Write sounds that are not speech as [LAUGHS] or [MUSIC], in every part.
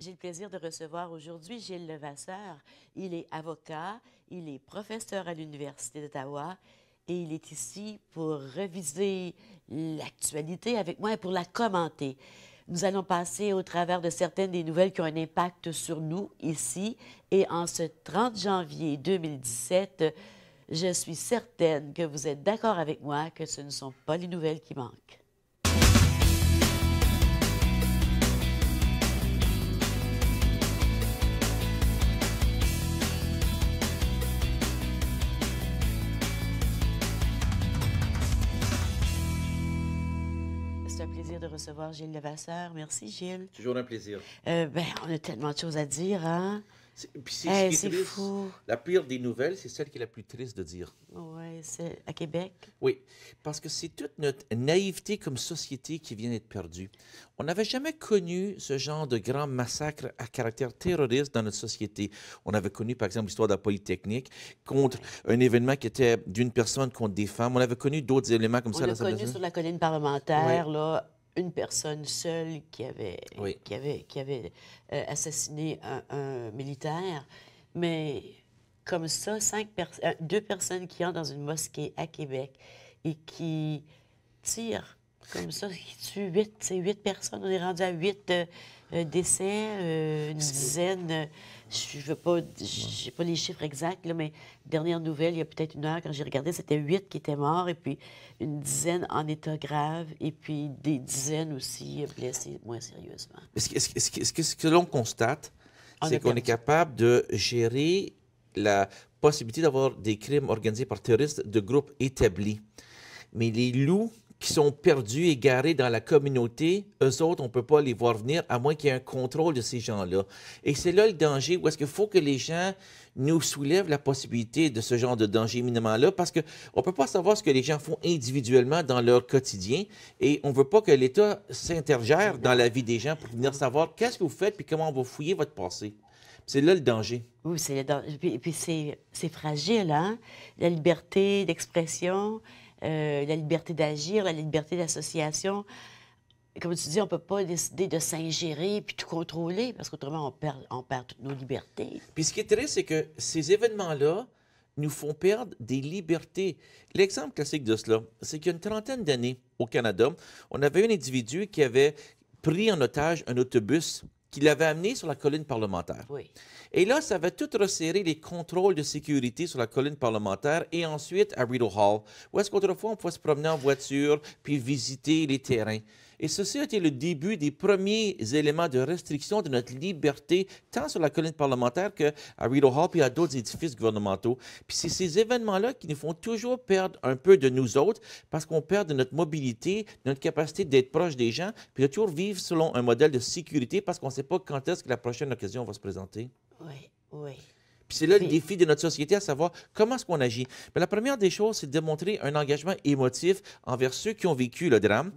J'ai le plaisir de recevoir aujourd'hui Gilles Levasseur. Il est avocat, il est professeur à l'Université d'Ottawa et il est ici pour reviser l'actualité avec moi et pour la commenter. Nous allons passer au travers de certaines des nouvelles qui ont un impact sur nous ici et en ce 30 janvier 2017, je suis certaine que vous êtes d'accord avec moi que ce ne sont pas les nouvelles qui manquent. recevoir Gilles Levasseur. Merci, Gilles. Toujours un plaisir. Euh, ben, on a tellement de choses à dire, hein? c'est eh, fou. La pire des nouvelles, c'est celle qui est la plus triste de dire. Oui, c'est à Québec. Oui, parce que c'est toute notre naïveté comme société qui vient d'être perdue. On n'avait jamais connu ce genre de grand massacre à caractère terroriste dans notre société. On avait connu, par exemple, l'histoire de la Polytechnique contre un événement qui était d'une personne contre des femmes. On avait connu d'autres éléments comme ça. On l'a connu sur la colline parlementaire, là une personne seule qui avait, qui avait, qui avait euh, assassiné un, militaire, mais comme ça, cinq personnes euh, deux personnes qui entrent dans une mosquée à Québec et qui tirent comme ça, qui tuent huit, huit personnes. On est rendu à huit euh, décès, une dizaine je veux pas, j'ai pas les chiffres exacts, mais dernière nouvelle, il y a peut-être une heure, quand j'ai regardé, c'était huit qui étaient morts, et puis une dizaine en état grave, et puis des dizaines aussi blessés moins sérieusement. ce que, ce que l'on constate, c'est qu'on est capable de gérer la possibilité d'avoir des crimes organisés par terroristes de groupes établis. Mais les loups qui sont perdus, égarés dans la communauté, eux autres, on ne peut pas les voir venir, à moins qu'il y ait un contrôle de ces gens-là. Et c'est là le danger, où est-ce qu'il faut que les gens nous soulèvent la possibilité de ce genre de danger éminemment là parce qu'on ne peut pas savoir ce que les gens font individuellement dans leur quotidien, et on ne veut pas que l'État s'intergère dans la vie des gens pour venir savoir qu'est-ce que vous faites, puis comment on va fouiller votre passé. C'est là le danger. Oui, c'est le danger. Puis, puis c'est fragile, hein? La liberté d'expression, euh, la liberté d'agir, la liberté d'association. Comme tu dis, on ne peut pas décider de s'ingérer puis tout contrôler parce qu'autrement, on perd, on perd toutes nos libertés. Puis ce qui est triste, c'est que ces événements-là nous font perdre des libertés. L'exemple classique de cela, c'est qu'il y a une trentaine d'années au Canada, on avait un individu qui avait pris en otage un autobus qui l'avait amené sur la colline parlementaire. Et là, ça avait tout resserré les contrôles de sécurité sur la colline parlementaire et ensuite à Rideau Hall, où est-ce qu'autrefois on pouvait se promener en voiture puis visiter les terrains. Et ceci a été le début des premiers éléments de restriction de notre liberté, tant sur la colline parlementaire qu'à Rideau Hall et à d'autres édifices gouvernementaux. Puis c'est ces événements-là qui nous font toujours perdre un peu de nous autres parce qu'on perd de notre mobilité, notre capacité d'être proche des gens, puis de toujours vivre selon un modèle de sécurité parce qu'on ne sait pas quand est-ce que la prochaine occasion va se présenter. Oui, oui. Puis c'est là le défi de notre société, à savoir comment est-ce qu'on agit. Mais la première des choses, c'est de montrer un engagement émotif envers ceux qui ont vécu le drame,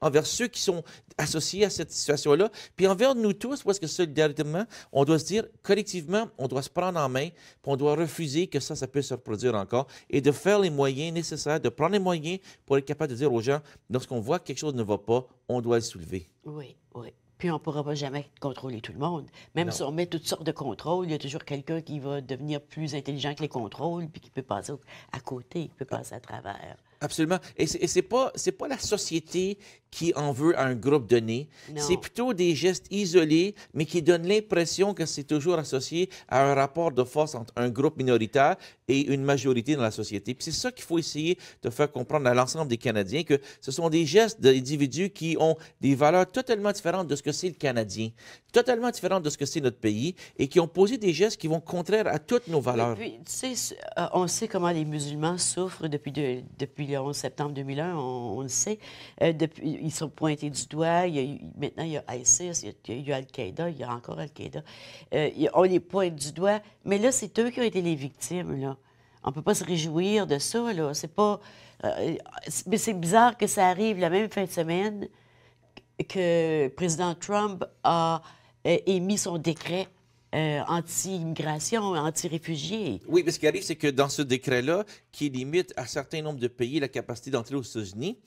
envers ceux qui sont associés à cette situation-là, puis envers nous tous, parce que solidairement, on doit se dire, collectivement, on doit se prendre en main, puis on doit refuser que ça, ça puisse se reproduire encore, et de faire les moyens nécessaires, de prendre les moyens pour être capable de dire aux gens, lorsqu'on voit que quelque chose ne va pas, on doit le soulever. Oui, oui. Puis on ne pourra pas jamais contrôler tout le monde. Même si on met toutes sortes de contrôles, il y a toujours quelqu'un qui va devenir plus intelligent que les contrôles, puis qui peut passer à côté, qui peut passer à travers. Absolument. Et c'est pas c'est pas la société qui en veut à un groupe donné. C'est plutôt des gestes isolés, mais qui donnent l'impression que c'est toujours associé à un rapport de force entre un groupe minoritaire et une majorité dans la société. Puis c'est ça qu'il faut essayer de faire comprendre à l'ensemble des Canadiens, que ce sont des gestes d'individus qui ont des valeurs totalement différentes de ce que c'est le Canadien, totalement différentes de ce que c'est notre pays, et qui ont posé des gestes qui vont contraire à toutes nos valeurs. puis, tu sais, euh, on sait comment les musulmans souffrent depuis, depuis le 11 septembre 2001, on, le sait. Euh, depuis, ils sont pointés du doigt. maintenant, il y a ISIS, il y a, Al-Qaïda, il y a encore Al-Qaïda. Euh, on les pointe du doigt. Mais là, c'est eux qui ont été les victimes, là on peut pas se réjouir de ça, C'est pas... Euh, mais c'est bizarre que ça arrive la même fin de semaine que président Trump a euh, émis son décret euh, anti-immigration, anti-réfugiés. Oui, mais ce qui arrive, c'est que dans ce décret-là, qui limite à un certain nombre de pays la capacité d'entrer aux États-Unis,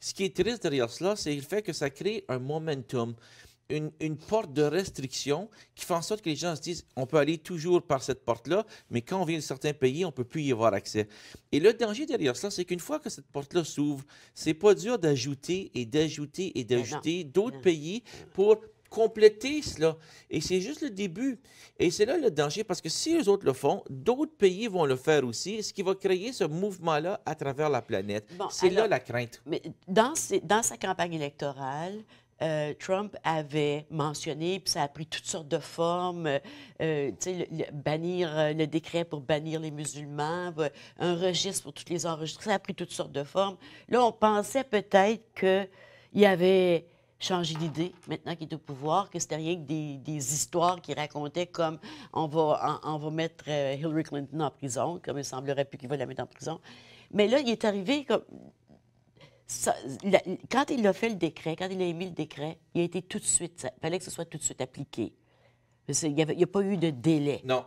ce qui est triste derrière cela, c'est le fait que ça crée un momentum une, porte de restriction qui fait en sorte que les gens se disent on peut aller toujours par cette porte-là, mais quand on vient de certains pays, on ne peut plus y avoir accès. Et le danger derrière cela, c'est qu'une fois que cette porte-là s'ouvre, c'est pas dur d'ajouter et d'ajouter et d'ajouter d'autres pays pour compléter cela. Et c'est juste le début. Et c'est là le danger, parce que si les autres le font, d'autres pays vont le faire aussi, ce qui va créer ce mouvement-là à travers la planète. c'est là la crainte. Mais dans sa campagne électorale, euh, Trump avait mentionné, puis ça a pris toutes sortes de formes, euh, euh, le, bannir le décret pour bannir les musulmans, un registre pour toutes les enregistrés, ça a pris toutes sortes de formes. Là, on pensait peut-être qu'il avait changé d'idée maintenant qu'il est au pouvoir, que c'était rien que des, histoires qu'il racontait comme on va, on va mettre Hillary Clinton en prison, comme il semblerait plus qu'il va la mettre en prison. Mais là, il est arrivé comme quand il a fait le décret, quand il a émis le décret, il a été tout de suite, il fallait que ce soit tout de suite appliqué. Il n'y a pas eu de délai. Non.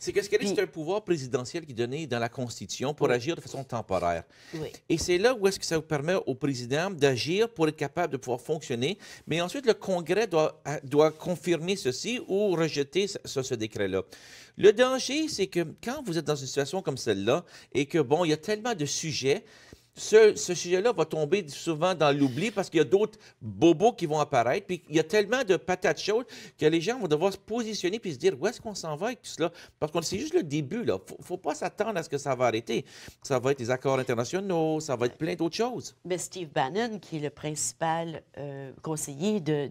C'est que ce qu'elle est, c'est un pouvoir présidentiel qui est donné dans la Constitution pour agir de façon temporaire. Et c'est là où est-ce que ça vous permet au président d'agir pour être capable de pouvoir fonctionner. Mais ensuite, le Congrès doit, euh, doit confirmer ceci ou rejeter ce, ce décret-là. Le danger, c'est que quand vous êtes dans une situation comme celle-là et que, bon, il y a tellement de sujets, ce, sujet-là va tomber souvent dans l'oubli parce qu'il y a d'autres bobos qui vont apparaître. Puis il y a tellement de patates chaudes que les gens vont devoir se positionner puis se dire où est-ce qu'on s'en va avec tout cela. Parce que c'est juste le début. Il ne faut, pas s'attendre à ce que ça va arrêter. Ça va être des accords internationaux, ça va être plein d'autres choses. Mais Steve Bannon, qui est le principal euh, conseiller de,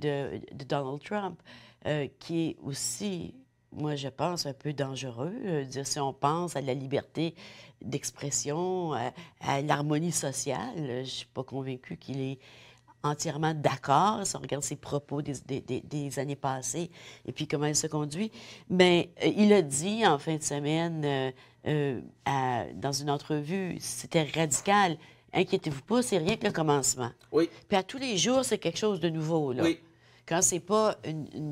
Donald Trump, euh, qui est aussi moi, je pense, un peu dangereux. Euh, si on pense à la liberté d'expression, euh, à, l'harmonie sociale. Je ne suis pas convaincue qu'il est entièrement d'accord si on regarde ses propos des, années passées et puis comment il se conduit. Mais euh, il a dit en fin de semaine euh, dans une entrevue, c'était radical. Inquiétez-vous pas, c'est rien que le commencement. Oui. Puis à tous les jours, c'est quelque chose de nouveau. Là. Oui. Quand c'est pas une,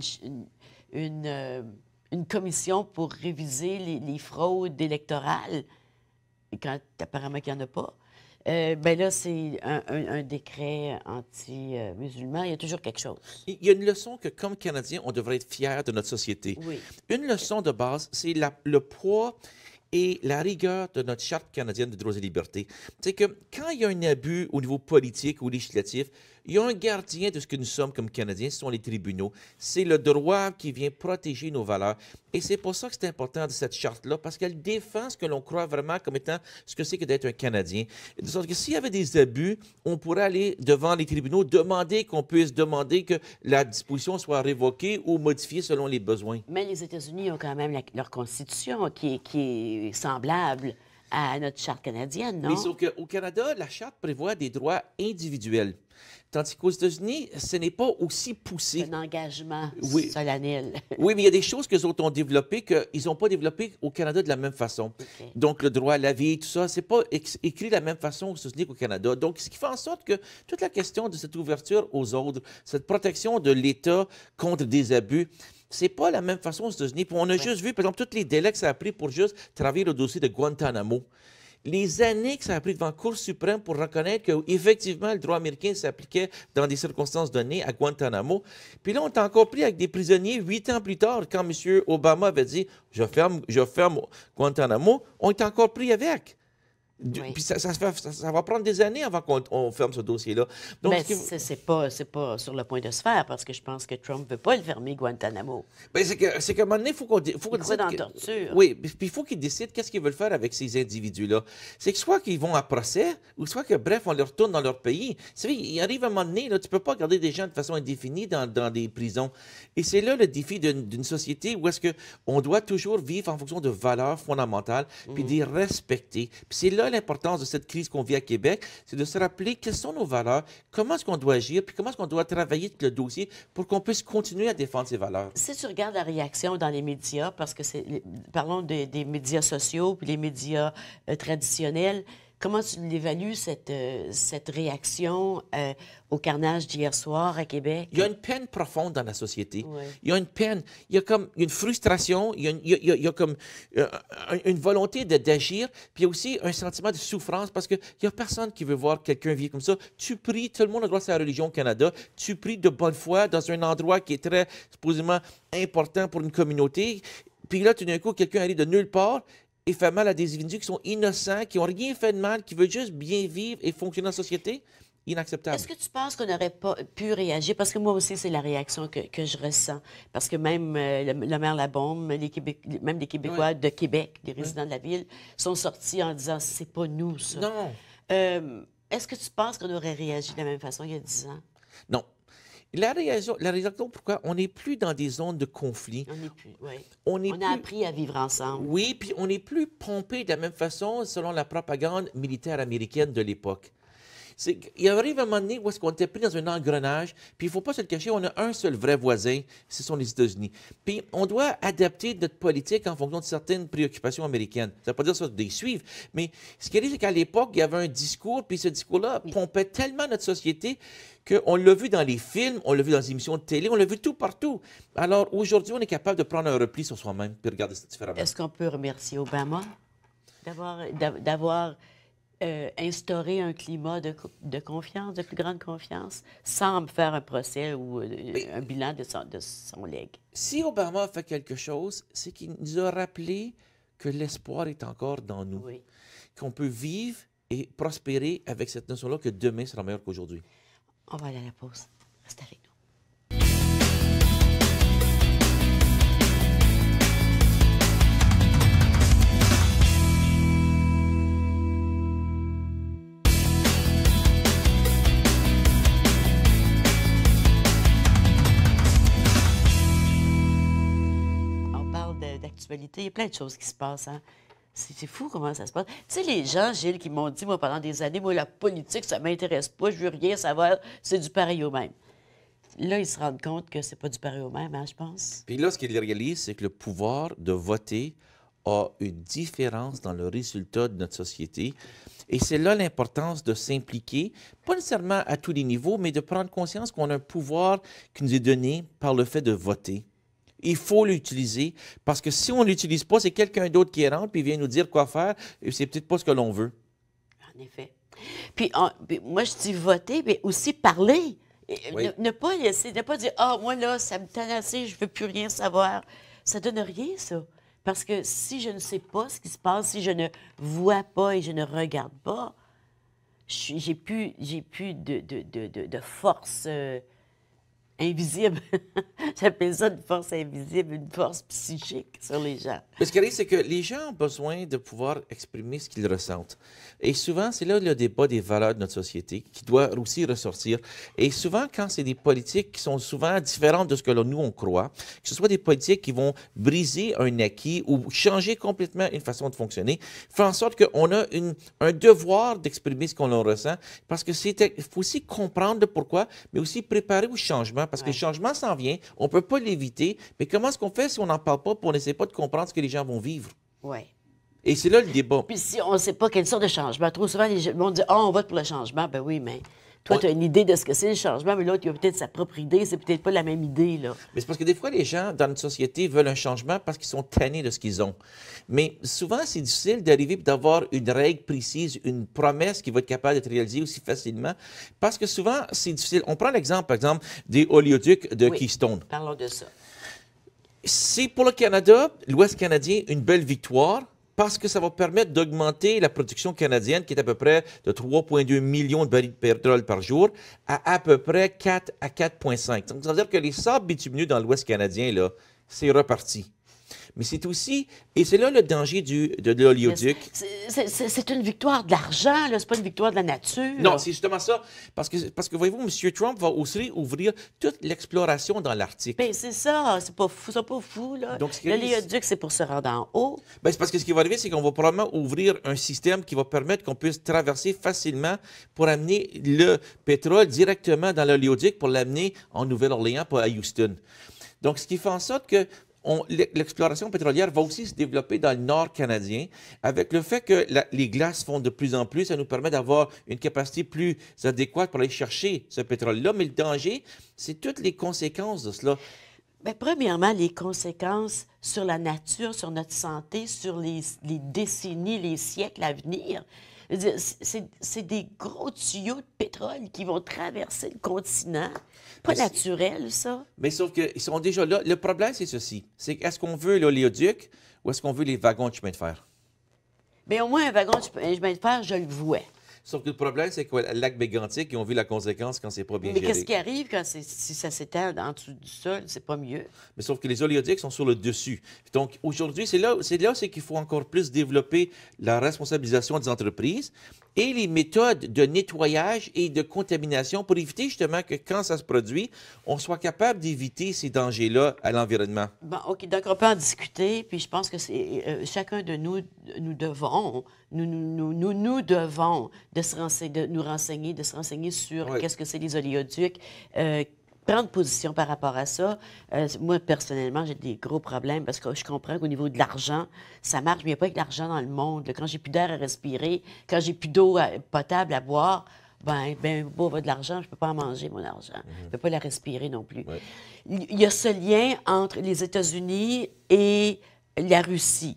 une, commission pour réviser les, les fraudes électorales quand apparemment qu'il n'y en a pas, euh, ben là, c'est un, un, décret anti-musulman. Il y a toujours quelque chose. Il y a une leçon que, comme Canadiens, on devrait être fier de notre société. Oui. Une leçon de base, c'est le poids et la rigueur de notre Charte canadienne des droits et libertés. C'est que quand il y a un abus au niveau politique ou législatif, il y a un gardien de ce que nous sommes comme Canadiens, ce sont les tribunaux. C'est le droit qui vient protéger nos valeurs. Et c'est pour ça que c'est important de cette charte-là, parce qu'elle défend ce que l'on croit vraiment comme étant ce que c'est que d'être un Canadien. De sorte que s'il y avait des abus, on pourrait aller devant les tribunaux, demander qu'on puisse demander que la disposition soit révoquée ou modifiée selon les besoins. Mais les États-Unis ont quand même leur constitution qui, est semblable à notre charte canadienne, non? Mais au Canada, la charte prévoit des droits individuels. Tandis qu'aux États-Unis, ce n'est pas aussi poussé. Un engagement oui. solennel. [LAUGHS] oui, mais il y a des choses que ont développées qu'ils n'ont pas développées au Canada de la même façon. Donc, le droit à la vie, tout ça, c'est pas écrit de la même façon aux États-Unis qu'au Canada. Donc, ce qui fait en sorte que toute la question de cette ouverture aux autres, cette protection de l'État contre des abus, c'est pas la même façon aux États-Unis. On a juste vu, par exemple, tous les délais que ça a pris pour juste travailler le dossier de Guantanamo les années que ça a pris devant la Cour suprême pour reconnaître qu'effectivement, le droit américain s'appliquait dans des circonstances données à Guantanamo. Puis là, on est encore pris avec des prisonniers huit ans plus tard, quand M. Obama avait dit je ferme, je ferme Guantanamo, on est encore pris avec. Puis ça, ça, va prendre des années avant qu'on ferme ce dossier-là. Mais c'est que... pas, pas sur le point de se faire parce que je pense que Trump ne veut pas le fermer, Guantanamo. Ben, c'est qu'à un moment donné, il faut qu'on faut il dans torture. Oui, puis il faut qu'ils décident qu'est-ce qu'ils veulent faire avec ces individus-là. C'est que soit qu'ils vont à procès ou soit que, bref, on leur retourne dans leur pays. C'est il arrive un moment donné, là, tu ne peux pas garder des gens de façon indéfinie dans, des prisons. Et c'est là le défi d'une société où est-ce qu'on doit toujours vivre en fonction de valeurs fondamentales puis mmh. respecter. Puis c'est là l'importance de cette crise qu'on vit à Québec, c'est de se rappeler quelles sont nos valeurs, comment est-ce qu'on doit agir, puis comment est-ce qu'on doit travailler le dossier pour qu'on puisse continuer à défendre ces valeurs. Si tu regardes la réaction dans les médias, parce que c'est, parlons des, médias sociaux, puis les médias euh, traditionnels, Comment tu l'évalues, cette, euh, cette réaction euh, au carnage d'hier soir à Québec? Il y a une peine profonde dans la société. Il y a une peine, il y a comme une frustration, il y a, comme une volonté d'agir, puis il y a aussi un sentiment de souffrance parce qu'il n'y a personne qui veut voir quelqu'un vivre comme ça. Tu pries, tout le monde a droit à sa religion au Canada, tu pries de bonne foi dans un endroit qui est très supposément important pour une communauté. Puis là, tout d'un coup, quelqu'un arrive de nulle part et mal à des individus qui sont innocents, qui n'ont rien fait de mal, qui veulent juste bien vivre et fonctionner en société, inacceptable. Est-ce que tu penses qu'on n'aurait pas pu réagir? Parce que moi aussi, c'est la réaction que, que, je ressens. Parce que même la euh, le, la maire Labombe, les même les Québécois de Québec, des résidents de la ville, sont sortis en disant c'est pas nous, ça. Non. Euh, est-ce que tu penses qu'on aurait réagi de la même façon il y a 10 ans? Non. La raison, la pourquoi on n'est plus dans des zones de conflit. On n'est plus, oui. On, a appris à vivre ensemble. Oui, puis on n'est plus pompé de la même façon selon la propagande militaire américaine de l'époque. Il arrive un moment donné où est-ce qu'on était pris dans un engrenage, puis il ne faut pas se le cacher, on a un seul vrai voisin, ce sont les États-Unis. Puis on doit adapter notre politique en fonction de certaines préoccupations américaines. Ça ne veut pas dire ça de les suivre, mais ce qui arrive, c'est qu'à l'époque, il y avait un discours, puis ce discours-là pompait tellement notre société qu'on l'a vu dans les films, on l'a vu dans les émissions de télé, on l'a vu tout partout. Alors aujourd'hui, on est capable de prendre un repli sur soi-même puis regarder ça différemment. Est-ce qu'on peut remercier Obama d'avoir euh, instaurer un climat de, confiance, de plus grande confiance, sans faire un procès ou euh, un bilan de son, de son legs. Si Obama a fait quelque chose, c'est qu'il nous a rappelé que l'espoir est encore dans nous, qu'on peut vivre et prospérer avec cette notion-là que demain sera meilleur qu'aujourd'hui. On va aller à la pause. Reste avec nous. Il y a plein de choses qui se passent. Hein. C'est fou comment ça se passe. Tu sais, les gens, Gilles, qui m'ont dit, moi, pendant des années, moi, la politique, ça m'intéresse pas, je veux rien savoir, c'est du pareil au même. Là, ils se rendent compte que c'est pas du pareil au même, hein, je pense. Puis là, ce qu'ils réalisent, c'est que le pouvoir de voter a une différence dans le résultat de notre société. Et c'est là l'importance de s'impliquer, pas nécessairement à tous les niveaux, mais de prendre conscience qu'on a un pouvoir qui nous est donné par le fait de voter. Il faut l'utiliser parce que si on ne l'utilise pas, c'est quelqu'un d'autre qui rentre puis vient nous dire quoi faire et c'est peut-être pas ce que l'on veut. En effet. Puis, moi, je dis voter, mais aussi parler. Euh, ne, pas laisser, ne pas dire Ah, moi là, ça me tente assez, je ne veux plus rien savoir. Ça donne rien, ça. Parce que si je ne sais pas ce qui se passe, si je ne vois pas et je ne regarde pas, j'ai plus, plus de, de, de, force. Euh, invisible. [LAUGHS] J'appelle ça une force invisible, une force psychique sur les gens. Mais ce qui arrive, c'est que les gens ont besoin de pouvoir exprimer ce qu'ils ressentent. Et souvent, c'est là le débat des valeurs de notre société qui doit aussi ressortir. Et souvent, quand c'est des politiques qui sont souvent différentes de ce que nous, on croit, que ce soit des politiques qui vont briser un acquis ou changer complètement une façon de fonctionner, fait en sorte qu'on a une, un devoir d'exprimer ce qu'on ressent parce que c'est faut aussi comprendre le pourquoi, mais aussi préparer au changement parce que le changement s'en vient, on ne peut pas l'éviter, mais comment est-ce qu'on fait si on n'en parle pas pour n'essayer pas de comprendre ce que les gens vont vivre? Oui. Et c'est là le débat. Puis si on ne sait pas quelle sorte de changement, trop souvent, les gens vont ah, on vote pour le changement. Ben oui, mais toi, tu as une idée de ce que c'est le changement, mais l'autre, il a peut-être sa propre idée. C'est peut-être pas la même idée. Là. Mais c'est parce que des fois, les gens dans notre société veulent un changement parce qu'ils sont tannés de ce qu'ils ont. Mais souvent, c'est difficile d'arriver d'avoir une règle précise, une promesse qui va être capable d'être réalisée aussi facilement. Parce que souvent, c'est difficile. On prend l'exemple, par exemple, des oléoducs de Keystone. Parlons de ça. C'est pour le Canada, l'Ouest canadien, une belle victoire parce que ça va permettre d'augmenter la production canadienne, qui est à peu près de 3,2 millions de barils de pétrole par jour, à à peu près 4 à 4,5. Donc, ça veut dire que les sables bitumineux dans l'Ouest canadien, là, c'est reparti mais c'est aussi, et c'est là le danger du, de, l'oléoduc. C'est une victoire de l'argent, n'est pas une victoire de la nature. Non, c'est justement ça, parce que, parce que voyez-vous, M. Trump va aussi ouvrir toute l'exploration dans l'Arctique. Bien, c'est ça, c'est pas fou, pas fou, là. L'oléoduc, c'est pour se rendre en haut. Bien, c'est parce que ce qui va arriver, c'est qu'on va probablement ouvrir un système qui va permettre qu'on puisse traverser facilement pour amener le pétrole directement dans l'oléoduc pour l'amener en Nouvelle-Orléans, pas à Houston. Donc, ce qui fait en sorte que l'exploration pétrolière va aussi se développer dans le nord canadien avec le fait que les glaces fondent de plus en plus. Ça nous permet d'avoir une capacité plus adéquate pour aller chercher ce pétrole-là. Mais le danger, c'est toutes les conséquences de cela. Ben, premièrement, les conséquences sur la nature, sur notre santé, sur les décennies, les siècles à venir. C'est des gros tuyaux de pétrole qui vont traverser le continent. Pas naturel, ça. Mais sauf qu'ils sont déjà là. Le problème, c'est ceci. C'est est-ce qu'on veut l'oléoduc ou est-ce qu'on veut les wagons de chemin de fer? Mais ben, au moins, un wagon de chemin de fer, je le vois. Sauf que le problème, c'est que le lac ils ont vu la conséquence quand c'est pas bien Mais qu'est-ce qui arrive quand si ça s'étend en dessous du sol? C'est pas mieux. Mais sauf que les oléoducs sont sur le dessus. Donc aujourd'hui, c'est là, là, c'est qu'il faut encore plus développer la responsabilisation des entreprises et les méthodes de nettoyage et de contamination pour éviter justement que quand ça se produit, on soit capable d'éviter ces dangers-là à l'environnement. Bon, OK, donc on peut en discuter, puis je pense que c'est euh, chacun de nous, nous devons, nous, nous, nous, nous devons de, se renseigner, de nous renseigner, de se renseigner sur qu'est-ce que c'est les oléoducs, euh, prendre position par rapport à ça. Euh, moi, personnellement, j'ai des gros problèmes parce que je comprends qu'au niveau de l'argent, ça marche, mais il pas que l'argent dans le monde. Quand j'ai plus d'air à respirer, quand j'ai plus d'eau potable à boire, ben, ben beau, de l'argent, je ne peux pas en manger, mon argent. Mhm. Je ne peux pas la respirer non plus. Il y a ce lien entre les États-Unis et la Russie.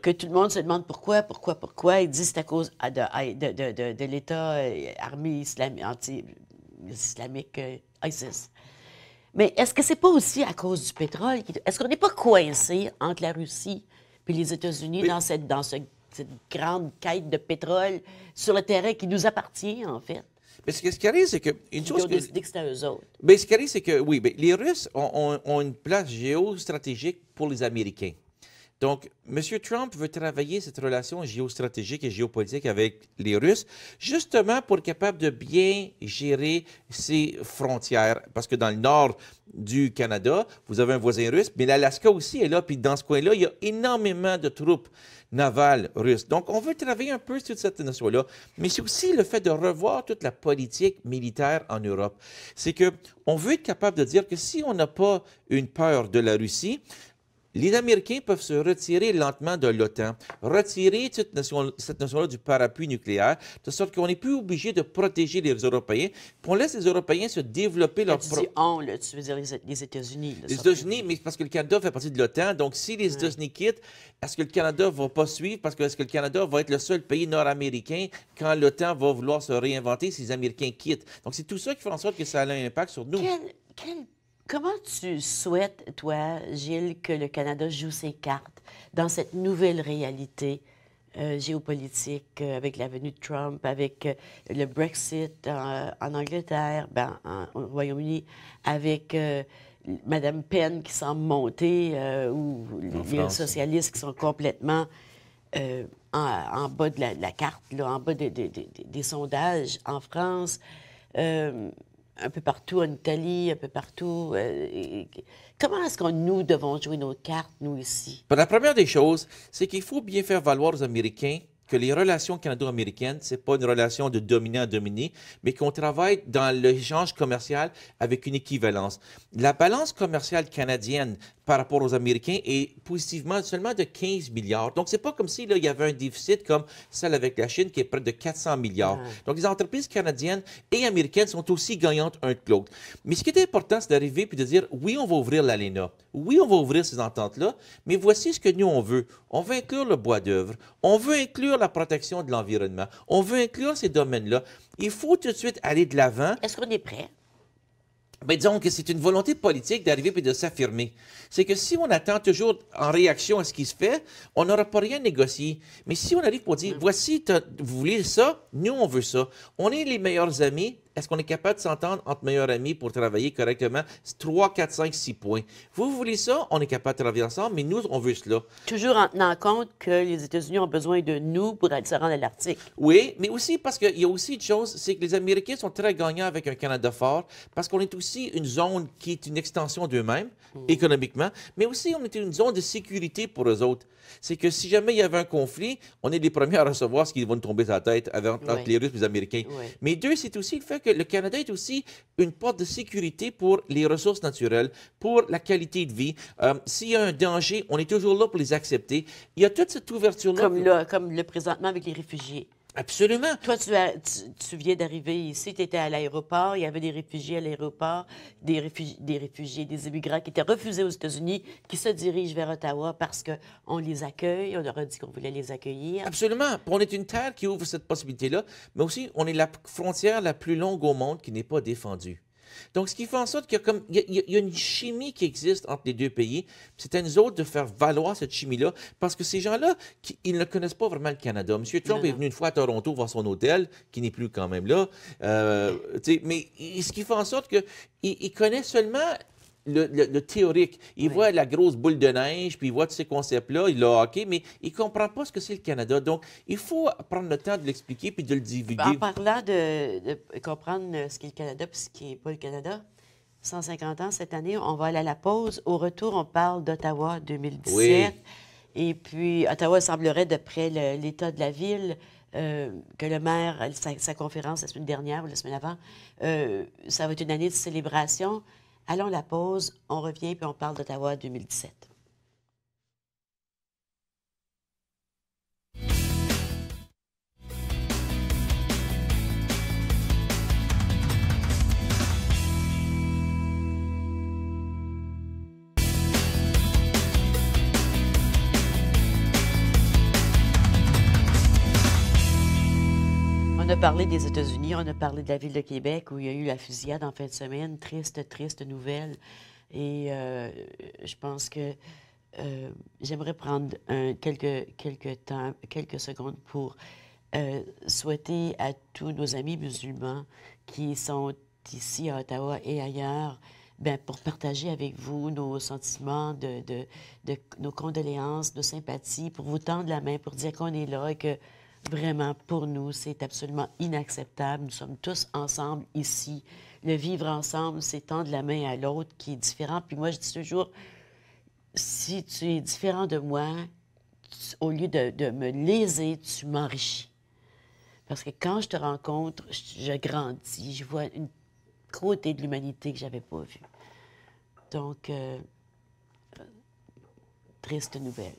que tout le monde se demande pourquoi, pourquoi, pourquoi. Ils disent c'est à cause ah, ah, de, de, de, l'État armé euh, armée anti, islamique euh, ISIS. Mais est-ce que c'est pas aussi à cause du pétrole? Est-ce qu'on n'est pas coincé entre la Russie puis les États-Unis dans, cette, dans cette grande quête de pétrole sur le terrain qui nous appartient, en fait? Mais ce, qui arrive, c'est que. Une chose que, eux autres. Mais ce qui arrive, c'est que, oui, les Russes ont, ont, une place géostratégique pour les Américains. Donc, M. Trump veut travailler cette relation géostratégique et géopolitique avec les Russes, justement pour être capable de bien gérer ses frontières. Parce que dans le nord du Canada, vous avez un voisin russe, mais l'Alaska aussi est là. Puis dans ce coin-là, il y a énormément de troupes navales russes. Donc, on veut travailler un peu sur cette notion-là. Mais c'est aussi le fait de revoir toute la politique militaire en Europe. C'est qu'on veut être capable de dire que si on n'a pas une peur de la Russie, les Américains peuvent se retirer lentement de l'OTAN, retirer cette notion-là du parapluie nucléaire, de sorte qu'on n'est plus obligé de protéger les Européens, puis on laisse les Européens se développer leur propre... on, là, tu veux dire les États-Unis. Les États-Unis, mais parce que le Canada fait partie de l'OTAN, donc si les États-Unis quittent, est-ce que le Canada va pas suivre? Parce que est-ce que le Canada va être le seul pays nord-américain quand l'OTAN va vouloir se réinventer si les Américains quittent? Donc c'est tout ça qui fait en sorte que ça a un impact sur nous. quel Comment tu souhaites, toi, Gilles, que le Canada joue ses cartes dans cette nouvelle réalité euh, géopolitique euh, avec la venue de Trump, avec euh, le Brexit en, Angleterre, ben, au Royaume-Uni, avec Mme Penn qui semble monter ou les socialistes qui sont complètement en, bas de la, carte, là, en bas des sondages en France un peu partout en Italie, un peu partout. Euh, comment est-ce que nous devons jouer nos cartes, nous, ici? La première des choses, c'est qu'il faut bien faire valoir aux Américains que les relations canado-américaines, ce n'est pas une relation de dominant-dominé, mais qu'on travaille dans l'échange commercial avec une équivalence. La balance commerciale canadienne par rapport aux Américains et positivement seulement de 15 milliards. Donc, c'est pas comme s'il y avait un déficit comme celle avec la Chine qui est près de 400 milliards. Donc, les entreprises canadiennes et américaines sont aussi gagnantes un de l'autre. Mais ce qui est important, c'est d'arriver puis de dire, oui, on va ouvrir l'ALENA. Oui, on va ouvrir ces ententes-là, mais voici ce que nous, on veut. On veut inclure le bois d'œuvre. On veut inclure la protection de l'environnement. On veut inclure ces domaines-là. Il faut tout de suite aller de l'avant. Est-ce qu'on est prêt? Mais ben, disons que c'est une volonté politique d'arriver et de s'affirmer. C'est que si on attend toujours en réaction à ce qui se fait, on n'aura pas rien négocié. Mais si on arrive pour dire, voici, vous voulez ça, nous on veut ça, on est les meilleurs amis, est-ce qu'on est capable de s'entendre entre meilleurs amis pour travailler correctement? 3, 4, 5, 6 points. Vous voulez ça, on est capable de travailler ensemble, mais nous, on veut cela. Toujours en tenant compte que les États-Unis ont besoin de nous pour se rendre à l'Arctique. Oui, mais aussi parce qu'il y a aussi une chose, c'est que les Américains sont très gagnants avec un Canada fort, parce qu'on est aussi une zone qui est une extension d'eux-mêmes, hmm. économiquement, mais aussi on est une zone de sécurité pour eux autres. C'est que si jamais il y avait un conflit, on est les premiers à recevoir ce qui va nous tomber sur la tête avec, entre les Russes et les Américains. Mais deux, c'est aussi le fait que le Canada est aussi une porte de sécurité pour les ressources naturelles, pour la qualité de vie. Euh, s'il y a un danger, on est toujours là pour les accepter. Il y a toute cette ouverture Comme, comme le présentement avec les réfugiés. Absolument. Toi, tu, viens d'arriver ici, tu étais à l'aéroport, il y avait des réfugiés à l'aéroport, des, des, réfugiés, des immigrants qui étaient refusés aux États-Unis, qui se dirigent vers Ottawa parce qu'on les accueille, on leur a dit qu'on voulait les accueillir. Absolument. On est une terre qui ouvre cette possibilité-là, mais aussi on est la frontière la plus longue au monde qui n'est pas défendue. Donc, ce qui fait en sorte qu'il y, il y, a une chimie qui existe entre les deux pays. C'est à nous autres de faire valoir cette chimie-là, parce que ces gens-là, ils ne connaissent pas vraiment le Canada. Monsieur Trump est venu une fois à Toronto voir son hôtel, qui n'est plus quand même là. Euh, mais ce qui fait en sorte il connaissent seulement le, théorique. Il voit la grosse boule de neige, puis il voit tous ces concepts-là, il a ok, mais il ne comprend pas ce que c'est le Canada. Donc, il faut prendre le temps de l'expliquer puis de le divulguer. En parlant de, comprendre ce qu'est le Canada puis ce qui n'est pas le Canada, 150 ans cette année, on va aller à la pause. Au retour, on parle d'Ottawa 2017. Et puis, Ottawa semblerait, d'après l'état de la ville, euh, que le maire, sa, conférence la semaine dernière ou la semaine avant, euh, ça va être une année de célébration. Allons la pause, on revient puis on parle d'Ottawa 2017. parlé des États-Unis, on a parlé de la ville de Québec où il y a eu la fusillade en fin de semaine. Triste, triste nouvelle. Et euh, je pense que euh, j'aimerais prendre un, quelques, quelques, temps, quelques secondes pour euh, souhaiter à tous nos amis musulmans qui sont ici à Ottawa et ailleurs ben, pour partager avec vous nos sentiments, de, de, nos condoléances, nos sympathies, pour vous tendre la main, pour dire qu'on est là et que Vraiment, pour nous, c'est absolument inacceptable. Nous sommes tous ensemble ici. Le vivre ensemble, c'est tendre la main à l'autre qui est différent. Puis moi, je dis toujours, si tu es différent de moi, au lieu de, me léser, tu m'enrichis. Parce que quand je te rencontre, je, grandis, je vois une côté de l'humanité que j'avais pas vue. Donc, euh, triste nouvelle.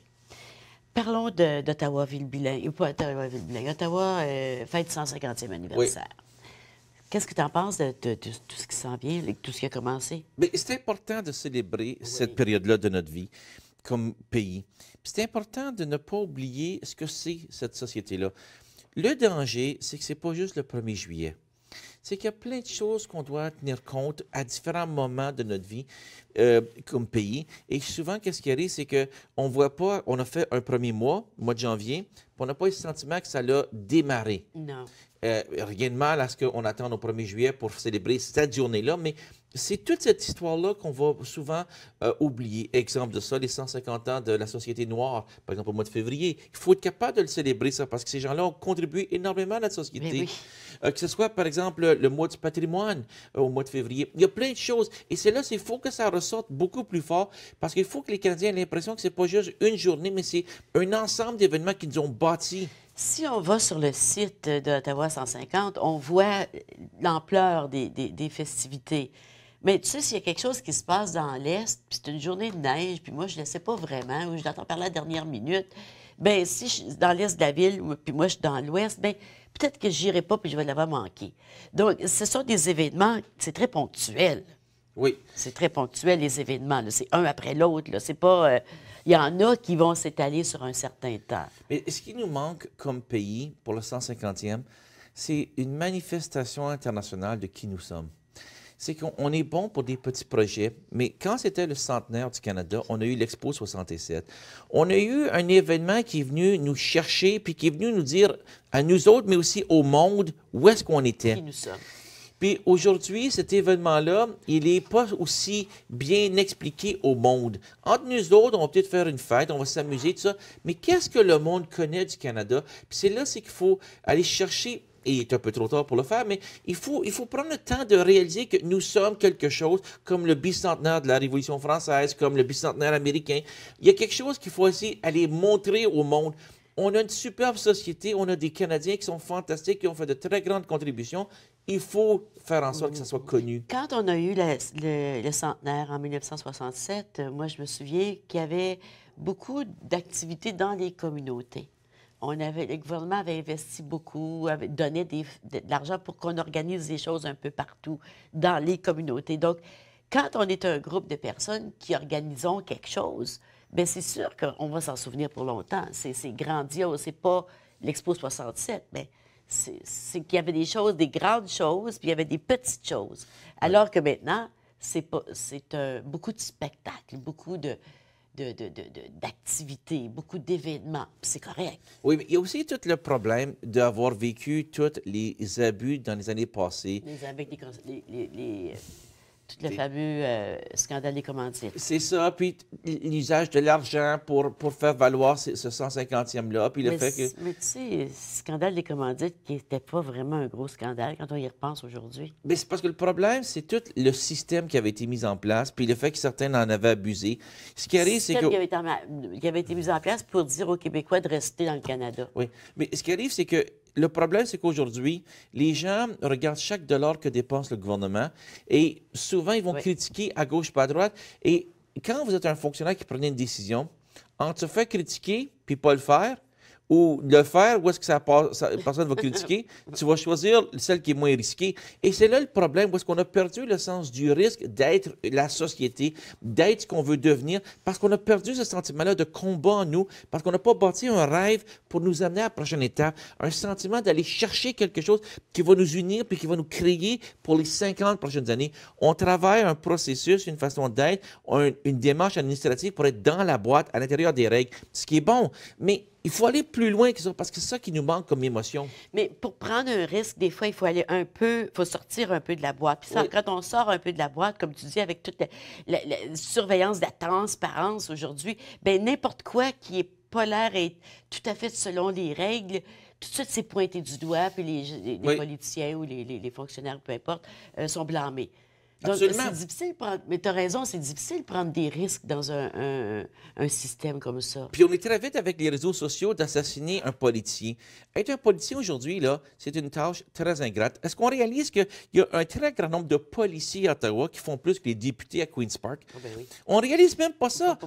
Parlons dottawa ville ou pas Ottawa-Ville-Bilingue, Ottawa, euh, fête 150e anniversaire. Qu'est-ce que tu en penses de, tout ce qui s'en vient, de tout ce qui a commencé? C'est important de célébrer cette période-là de notre vie comme pays. C'est important de ne pas oublier ce que c'est cette société-là. Le danger, c'est que ce n'est pas juste le 1er juillet c'est qu'il y a plein de choses qu'on doit tenir compte à différents moments de notre vie euh, comme pays. Et souvent, qu'est-ce qui arrive, c'est qu'on ne voit pas, on a fait un premier mois, mois de janvier, on n'a pas eu le sentiment que ça l'a démarré. Non. Euh, rien de mal à ce qu'on attende au 1er juillet pour célébrer cette journée-là, mais c'est toute cette histoire-là qu'on va souvent euh, oublier. Exemple de ça, les 150 ans de la société noire, par exemple au mois de février. Il faut être capable de le célébrer, ça, parce que ces gens-là ont contribué énormément à notre société. Euh, que ce soit, par exemple, le mois du patrimoine euh, au mois de février. Il y a plein de choses. Et c'est là, il faut que ça ressorte beaucoup plus fort, parce qu'il faut que les Canadiens aient l'impression que c'est pas juste une journée, mais c'est un ensemble d'événements qu'ils ont bâti. Si on va sur le site d'Ottawa 150, on voit l'ampleur des, des festivités. Mais tu sais, s'il y a quelque chose qui se passe dans l'Est, puis c'est une journée de neige, puis moi, je ne le sais pas vraiment, ou je l'entends parler à la dernière minute, bien, si je suis dans l'Est de la ville, puis moi, je suis dans l'Ouest, bien, peut-être que j'irai pas, puis je vais l'avoir manqué. Donc, ce sont des événements, c'est très ponctuel. Oui. C'est très ponctuel, les événements. C'est un après l'autre. C'est pas... Il euh, y en a qui vont s'étaler sur un certain temps. Mais ce qui nous manque comme pays pour le 150e, c'est une manifestation internationale de qui nous sommes c'est qu'on est bon pour des petits projets, mais quand c'était le centenaire du Canada, on a eu l'Expo 67. On a eu un événement qui est venu nous chercher, puis qui est venu nous dire à nous autres, mais aussi au monde, où est-ce qu'on était. Qui nous sommes. Puis aujourd'hui, cet événement-là, il n'est pas aussi bien expliqué au monde. Entre nous autres, on va peut-être faire une fête, on va s'amuser, tout ça. Mais qu'est-ce que le monde connaît du Canada? Puis c'est là, c'est qu'il faut aller chercher et il est un peu trop tard pour le faire, mais il faut, il faut prendre le temps de réaliser que nous sommes quelque chose comme le bicentenaire de la Révolution française, comme le bicentenaire américain. Il y a quelque chose qu'il faut aussi aller montrer au monde. On a une superbe société, on a des Canadiens qui sont fantastiques, qui ont fait de très grandes contributions. Il faut faire en sorte que ça soit connu. Quand on a eu le centenaire en 1967, moi, je me souviens qu'il y avait beaucoup d'activités dans les communautés on avait, le gouvernement avait investi beaucoup, avait donné de, l'argent pour qu'on organise des choses un peu partout dans les communautés. Donc, quand on est un groupe de personnes qui organisons quelque chose, bien, c'est sûr qu'on va s'en souvenir pour longtemps. C'est, grandiose. C'est pas l'Expo 67, mais c'est, qu'il y avait des choses, des grandes choses, puis il y avait des petites choses. Alors que maintenant, c'est, pas, c'est beaucoup de spectacles, beaucoup de, d'activités, de, de, beaucoup d'événements. C'est correct. Oui, mais il y a aussi tout le problème d'avoir vécu tous les abus dans les années passées. Les, avec les euh, tout le fameux euh, scandale des commandites. C'est ça, puis l'usage de l'argent pour, pour faire valoir ce, 150e-là, puis le fait que... Mais tu sais, scandale des commandites qui n'était pas vraiment un gros scandale quand on y repense aujourd'hui. Mais c'est parce que le problème, c'est tout le système qui avait été mis en place, puis le fait que certains en avaient abusé. Ce qui arrive, c'est que... Qui avait, qui avait été mis en place pour dire aux Québécois de rester dans le Canada. Oui, mais ce qui arrive, c'est que le problème, c'est qu'aujourd'hui, les gens regardent chaque dollar que dépense le gouvernement et souvent, ils vont critiquer à gauche, pas à droite. Et quand vous êtes un fonctionnaire qui prenait une décision, entre te faire critiquer puis pas le faire, ou le faire, où est-ce que ça personne va critiquer, tu vas choisir celle qui est moins risquée. Et c'est là le problème, où est-ce qu'on a perdu le sens du risque d'être la société, d'être ce qu'on veut devenir, parce qu'on a perdu ce sentiment-là de combat en nous, parce qu'on n'a pas bâti un rêve pour nous amener à la prochaine étape, un sentiment d'aller chercher quelque chose qui va nous unir, puis qui va nous créer pour les 50 prochaines années. On travaille un processus, une façon d'être, une démarche administrative pour être dans la boîte, à l'intérieur des règles, ce qui est bon. Mais il faut aller plus loin que ça, parce que c'est ça qui nous manque comme émotion. Mais pour prendre un risque, des fois, il faut aller un peu, faut sortir un peu de la boîte. Puis ça, quand on sort un peu de la boîte, comme tu dis, avec toute la, surveillance, la transparence aujourd'hui, ben n'importe quoi qui est polaire et tout à fait selon les règles, tout de suite, c'est pointé du doigt, puis les, politiciens ou les, fonctionnaires, peu importe, euh, sont blâmés. C'est difficile, mais tu as raison, c'est difficile de prendre des risques dans un, système comme ça. Puis on est très vite avec les réseaux sociaux d'assassiner un policier. Être un policier aujourd'hui, là, c'est une tâche très ingrate. Est-ce qu'on réalise qu'il y a un très grand nombre de policiers à Ottawa qui font plus que les députés à Queen's Park? On ah, ben On réalise même pas ça.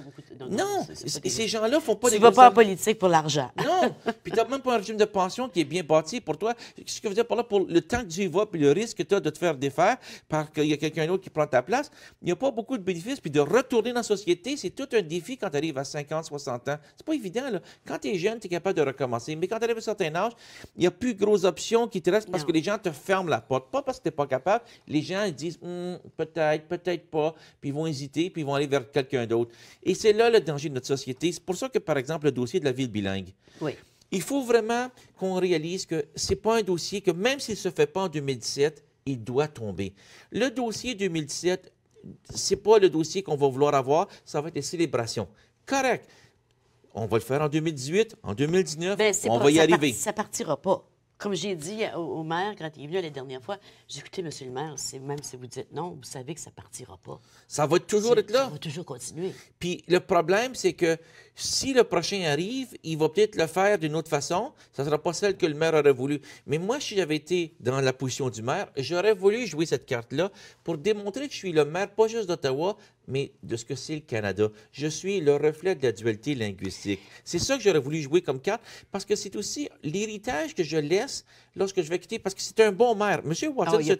Non, ces gens-là font pas tu des... Tu vas pas en politique pour l'argent. non, puis tu même pas un régime de pension qui est bien bâti pour toi. Ce que vous veux dire par là, pour le temps que tu y vas puis le risque que tu as de te faire défaire parce qu'il y a quelqu'un qui prend ta place, il n'y a pas beaucoup de bénéfices. Puis de retourner dans la société, c'est tout un défi quand tu arrives à 50, 60 ans. C'est pas évident. Quand tu es jeune, tu es capable de recommencer. Mais quand tu arrives à un certain âge, il n'y a plus de grosses options qui te restent parce que les gens te ferment la porte. Pas parce que tu n'es pas capable. Les gens disent hum, peut-être, peut-être pas. Puis ils vont hésiter, puis ils vont aller vers quelqu'un d'autre. Et c'est là le danger de notre société. C'est pour ça que, par exemple, le dossier de la ville bilingue. Oui. Il faut vraiment qu'on réalise que ce n'est pas un dossier que, même s'il ne se fait pas en 2017, il doit tomber. Le dossier 2017, c'est pas le dossier qu'on va vouloir avoir, ça va être des célébrations. Correct. On va le faire en 2018, en 2019, ben, on va y arriver. Ça ça partira pas. Comme j'ai dit au, maire quand il est venu la dernière fois, j'ai écouté, monsieur le maire, même si vous dites non, vous savez que ça partira pas. Ça va toujours être là. Ça va toujours continuer. Puis le problème, c'est que si le prochain arrive, il va peut-être le faire d'une autre façon. Ça ne sera pas celle que le maire aurait voulu. Mais moi, si j'avais été dans la position du maire, j'aurais voulu jouer cette carte-là pour démontrer que je suis le maire, pas juste d'Ottawa, mais de ce que c'est le Canada. Je suis le reflet de la dualité linguistique. C'est ça que j'aurais voulu jouer comme carte parce que c'est aussi l'héritage que je laisse lorsque je vais quitter, parce que c'est un bon maire. Monsieur Watson, ah, c'est un,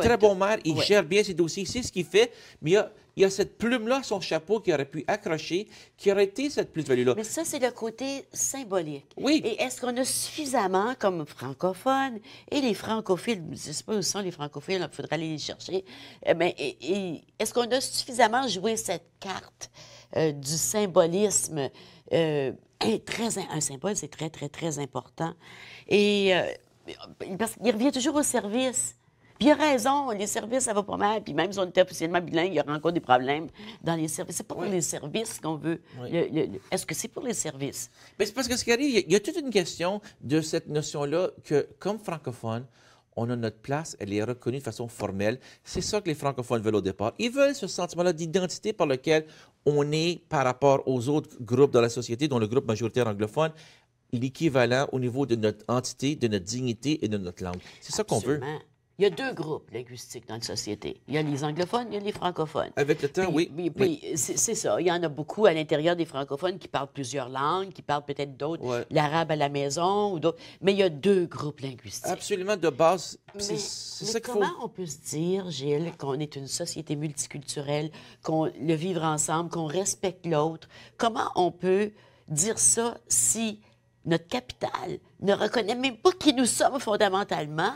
très, bon maire. Il gère bien ses dossiers. C'est ce qu'il fait. Mais il y a cette plume-là, son chapeau, qui aurait pu accrocher, qui aurait été cette plus-value-là. Mais ça, c'est le côté symbolique. Oui. Et est-ce qu'on a suffisamment, comme francophones, et les francophiles, je ne sais pas où sont les francophiles, il faudra aller les chercher, mais eh est-ce qu'on a suffisamment joué cette carte euh, du symbolisme? est euh, [CLEARS THROAT] très, un symbole, c'est très, très, très important. Et euh, euh, parce qu'il revient toujours au service. Puis il a raison, les services, ça va pas mal. Puis même si on était officiellement bilingue, il y aura encore des problèmes dans les services. C'est pas pour les services qu'on veut. Est-ce que c'est pour les services? Mais c'est parce que ce qui arrive, il y a toute une question de cette notion-là que, comme francophone, on a notre place, elle est reconnue de façon formelle. C'est ça que les francophones veulent au départ. Ils veulent ce sentiment-là d'identité par lequel on est par rapport aux autres groupes de la société, dont le groupe majoritaire anglophone l'équivalent au niveau de notre entité, de notre dignité et de notre langue. C'est ça qu'on veut. Il y a deux groupes linguistiques dans la société. Il y a les anglophones, il y a les francophones. Avec le temps, oui. oui. c'est ça. Il y en a beaucoup à l'intérieur des francophones qui parlent plusieurs langues, qui parlent peut-être d'autres, l'arabe à la maison ou d'autres. Mais il y a deux groupes linguistiques. Absolument, de base. C'est ça qu'il faut. Comment on peut se dire, Gilles, qu'on est une société multiculturelle, qu'on le vivre ensemble, qu'on respecte l'autre? Comment on peut dire ça si notre capital ne reconnaît même pas qui nous sommes fondamentalement.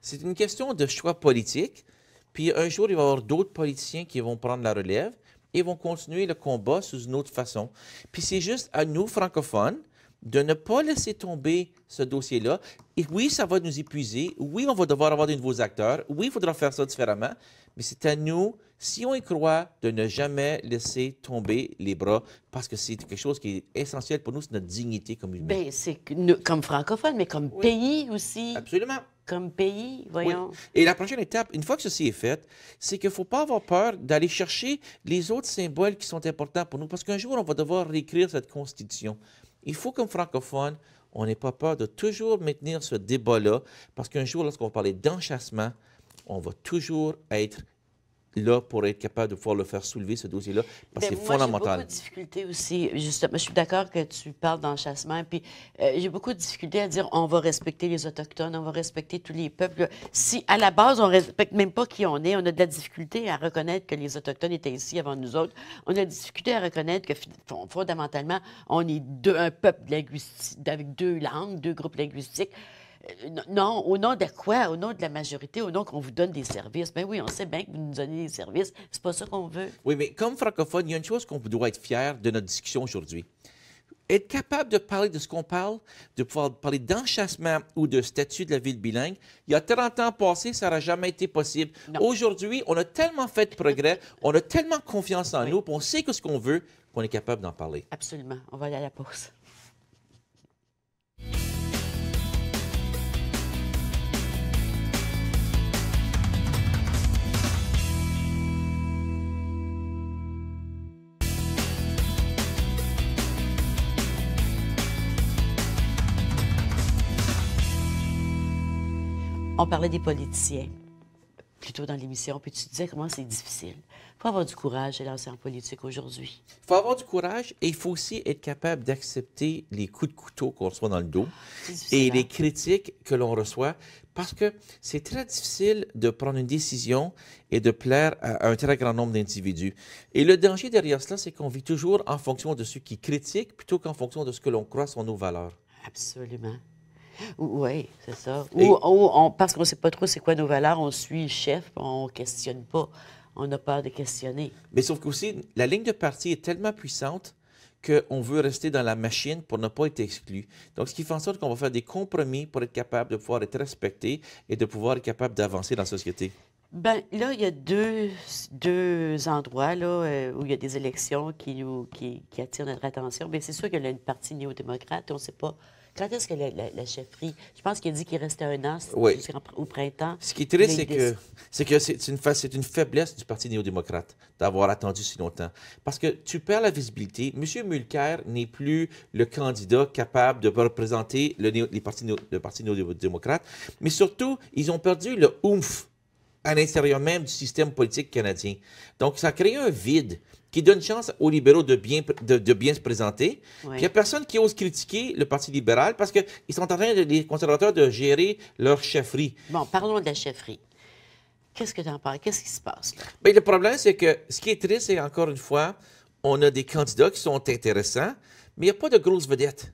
C'est une question de choix politique. Puis un jour, il va y avoir d'autres politiciens qui vont prendre la relève et vont continuer le combat sous une autre façon. Puis c'est juste à nous, francophones, de ne pas laisser tomber ce dossier-là. Et oui, ça va nous épuiser. Oui, on va devoir avoir de nouveaux acteurs. Oui, il faudra faire ça différemment. Mais c'est à nous, si on y croit, de ne jamais laisser tomber les bras, parce que c'est quelque chose qui est essentiel pour nous, c'est notre dignité comme humain. Bien, c'est comme francophone, mais comme pays aussi. Absolument. Comme pays, voyons. Et la prochaine étape, une fois que ceci est fait, c'est qu'il ne faut pas avoir peur d'aller chercher les autres symboles qui sont importants pour nous, parce qu'un jour, on va devoir réécrire cette Constitution. Il faut, comme francophone, on n'ait pas peur de toujours maintenir ce débat-là, parce qu'un jour, lorsqu'on va parler d'enchassement, on va toujours être là pour être capable de pouvoir le faire soulever, ce dossier-là, parce que ben, c'est fondamental. J'ai beaucoup de difficultés aussi. Justement, je suis d'accord que tu parles d'enchassement, puis euh, j'ai beaucoup de difficultés à dire on va respecter les Autochtones, on va respecter tous les peuples. Si à la base, on respecte même pas qui on est, on a de la difficulté à reconnaître que les Autochtones étaient ici avant nous autres. On a de la difficulté à reconnaître que fondamentalement, on est un peuple linguistique, avec deux langues, deux groupes linguistiques non, au nom de quoi? Au nom de la majorité, au nom qu'on vous donne des services. Ben oui, on sait bien que vous nous donnez des services. C'est pas ça qu'on veut. Oui, mais comme francophone, il y a une chose qu'on doit être fier de notre discussion aujourd'hui. Être capable de parler de ce qu'on parle, de pouvoir parler d'enchassement ou de statut de la ville bilingue, il y a 30 ans passés, ça n'aurait jamais été possible. Aujourd'hui, on a tellement fait de progrès, [LAUGHS] on a tellement confiance en nous, on sait que ce qu'on veut, qu'on est capable d'en parler. Absolument. On va aller à la pause. On parlait des politiciens. Plutôt dans l'émission, puis tu disais comment c'est difficile. Il faut avoir du courage et lancer en politique aujourd'hui. Il faut avoir du courage et il faut aussi être capable d'accepter les coups de couteau qu'on reçoit dans le dos et hein? les critiques que l'on reçoit parce que c'est très difficile de prendre une décision et de plaire à un très grand nombre d'individus. Et le danger derrière cela, c'est qu'on vit toujours en fonction de ceux qui critiquent plutôt qu'en fonction de ce que l'on croit sont nos valeurs. Absolument. Oui, c'est ça. on, parce qu'on ne sait pas trop c'est quoi nos valeurs, on suit le chef, on ne questionne pas. On a peur de questionner. Mais sauf que aussi la ligne de parti est tellement puissante qu'on veut rester dans la machine pour ne pas être exclu. Donc, ce qui fait en sorte qu'on va faire des compromis pour être capable de pouvoir être respecté et de pouvoir être capable d'avancer dans la société. Ben là, il y a deux, deux endroits là, euh, où il y a des élections qui, nous, qui, attirent notre attention. Mais ben, c'est sûr qu'il y a une partie néo-démocrate, on ne sait pas quand est-ce que la, la, chefferie. Je pense qu'il a dit qu'il restait un an au printemps. Ce qui est triste, c'est que c'est c'est une, une faiblesse du Parti néo-démocrate d'avoir attendu si longtemps. Parce que tu perds la visibilité. M. Mulcair n'est plus le candidat capable de représenter le, les néo... Parti néo-démocrate. Mais surtout, ils ont perdu le ouf à l'intérieur même du système politique canadien. Donc, ça crée un vide qui donne chance aux libéraux de bien, de, bien se présenter. il n'y a personne qui ose critiquer le Parti libéral parce qu'ils sont en train, de, les conservateurs, de gérer leur chefferie. Bon, parlons de la chefferie. Qu'est-ce que tu en parles? Qu'est-ce qui se passe? Là? Ben, le problème, c'est que ce qui est triste, c'est encore une fois, on a des candidats qui sont intéressants, mais il n'y a pas de grosses vedettes.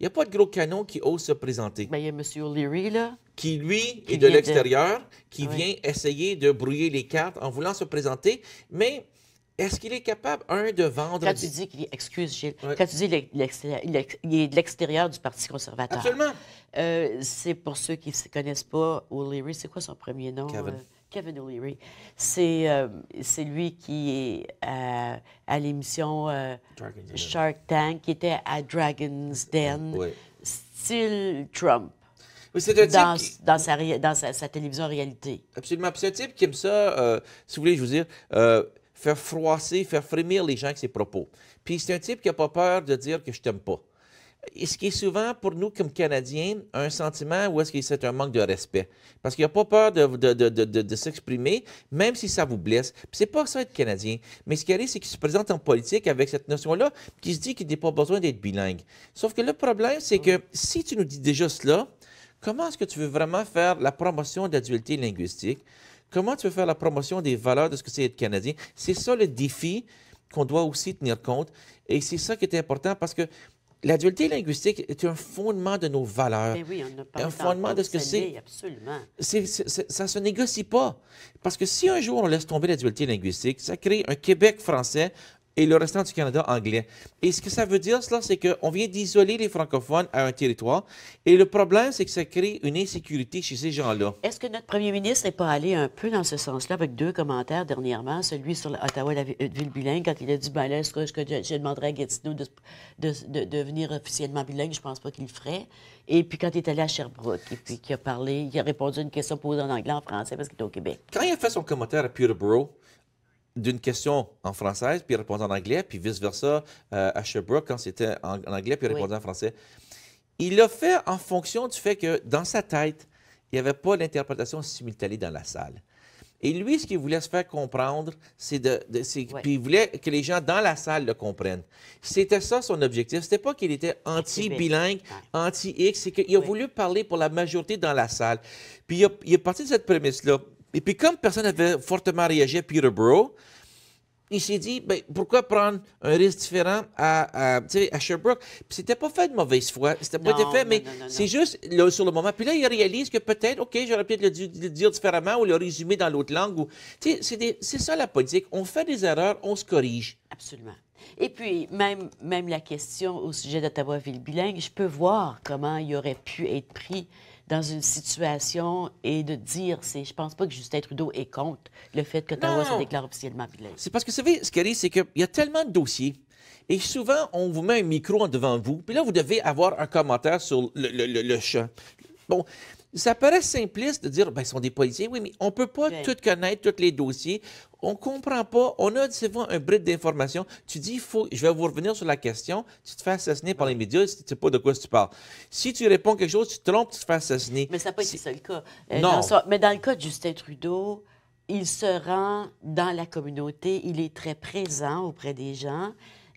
Il n'y a pas de gros canons qui osent se présenter. Mais ben, il y a M. O'Leary, là. Qui, lui, est de l'extérieur, qui vient essayer de brouiller les cartes en voulant se présenter, mais est-ce qu'il est capable, un, de vendre... Quand tu dis qu'il est... Excuse, Gilles. Quand tu dis qu'il est de l'extérieur du Parti conservateur. Absolument. Euh, c'est pour ceux qui ne connaissent pas O'Leary. C'est quoi son premier nom? Kevin. Euh, Kevin O'Leary. Euh, c'est lui qui est à, l'émission Shark Tank, qui était à Dragon's Den, style Trump. dans, sa, dans sa, réalité. Absolument. c'est un type qui aime ça, si vous voulez, je vous dire faire froisser, faire frémir les gens avec ses propos. Puis c'est un type qui n'a pas peur de dire que je t'aime pas. Et ce qui est souvent pour nous comme Canadiens, un sentiment où est-ce que c'est un manque de respect. Parce qu'il n'a pas peur de, de, de, de s'exprimer, même si ça vous blesse. Puis c'est pas ça être Canadien. Mais ce qui arrive, c'est qu'il se présente en politique avec cette notion-là, qui se dit qu'il n'a pas besoin d'être bilingue. Sauf que le problème, c'est que si tu nous dis déjà cela, comment est-ce que tu veux vraiment faire la promotion de la dualité linguistique? Comment tu veux faire la promotion des valeurs de ce que c'est être Canadien? C'est ça le défi qu'on doit aussi tenir compte. Et c'est ça qui est important parce que la dualité linguistique est un fondement de nos valeurs. Ben oui, on pas un fondement de ce que c'est. ça ne se négocie pas. Parce que si un jour on laisse tomber la dualité linguistique, ça crée un Québec français, et le restant du Canada anglais. Et ce que ça veut dire, cela, c'est qu'on vient d'isoler les francophones à un territoire. Et le problème, c'est que ça crée une insécurité chez ces gens-là. Est-ce que notre premier ministre n'est pas allé un peu dans ce sens-là avec deux commentaires dernièrement, celui sur Ottawa, la euh, ville bilingue, quand il a dit ben là, est-ce que, je, demanderai demanderais à Gatineau de, venir devenir officiellement bilingue? Je ne pense pas qu'il le ferait. Et puis quand il est allé à Sherbrooke, et puis qu'il a parlé, il a répondu à une question posée en anglais, en français, parce qu'il est au Québec. Quand il a fait son commentaire à Peterborough, d'une question en français, puis il en anglais, puis vice-versa euh, à Sherbrooke quand c'était en, anglais, puis il en français. Il l'a fait en fonction du fait que dans sa tête, il n'y avait pas l'interprétation simultanée dans la salle. Et lui, ce qu'il voulait se faire comprendre, c'est de. de Puis voulait que les gens dans la salle le comprennent. C'était ça son objectif. C'était pas qu'il était anti-bilingue, anti-X, c'est qu'il a voulu parler pour la majorité dans la salle. Puis il, il est parti de cette prémisse-là. Et puis, comme personne n'avait fortement réagi à Peterborough, il s'est dit, ben, pourquoi prendre un risque différent à, à, Sherbrooke? Puis c'était pas fait de mauvaise foi, c'était pas fait, mais c'est juste sur le moment. Puis là, il réalise que peut-être, OK, j'aurais pu le, dire différemment ou le résumer dans l'autre langue. C'est ça la politique. On fait des erreurs, on se corrige. Absolument. Et puis, même, même la question au sujet d'Ottawa-Ville bilingue, je peux voir comment il aurait pu être pris dans une situation et de dire, Je je pense pas que Justin Trudeau est contre le fait que Ottawa se déclare officiellement bilingue. C'est parce que, vous savez, ce qui arrive, c'est qu'il y a tellement de dossiers. Et souvent, on vous met un micro devant vous, puis là, vous devez avoir un commentaire sur le, le, champ. Bon, ça paraît simpliste de dire, ben, ce sont des policiers, Oui, mais on ne peut pas tout connaître, tous les dossiers on comprend pas. On a souvent un bris d'informations. Tu dis, faut, je vais vous revenir sur la question. Tu te fais assassiner par les médias tu ne sais pas de quoi tu parles. Si tu réponds quelque chose, tu te trompes, tu te fais assassiner. Mais ça n'a pas été ça le cas. Euh, non. mais dans le cas de Justin Trudeau, il se rend dans la communauté, il est très présent auprès des gens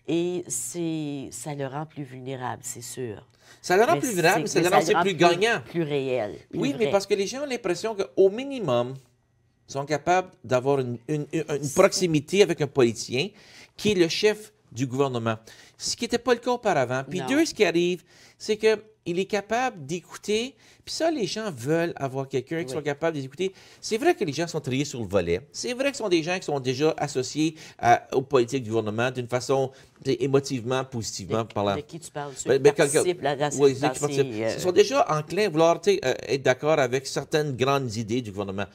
et c'est ça le rend plus vulnérable, c'est sûr. Ça le rend plus vulnérable, mais ça le rend, plus, gagnant. Plus réel. oui, mais parce que les gens ont l'impression qu'au minimum, sont capables d'avoir une, proximité avec un politicien qui est le chef du gouvernement, ce qui n'était pas le cas auparavant. Puis deux, ce qui arrive, c'est que il est capable d'écouter. Puis ça, les gens veulent avoir quelqu'un qui soit capable d'écouter. C'est vrai que les gens sont triés sur le volet. C'est vrai que ce sont des gens qui sont déjà associés aux politiques du gouvernement d'une façon émotivement, positivement parlant. De qui tu parles? Ceux ben, qui ben, Ils euh. sont déjà enclins à vouloir euh, être d'accord avec certaines grandes idées du gouvernement.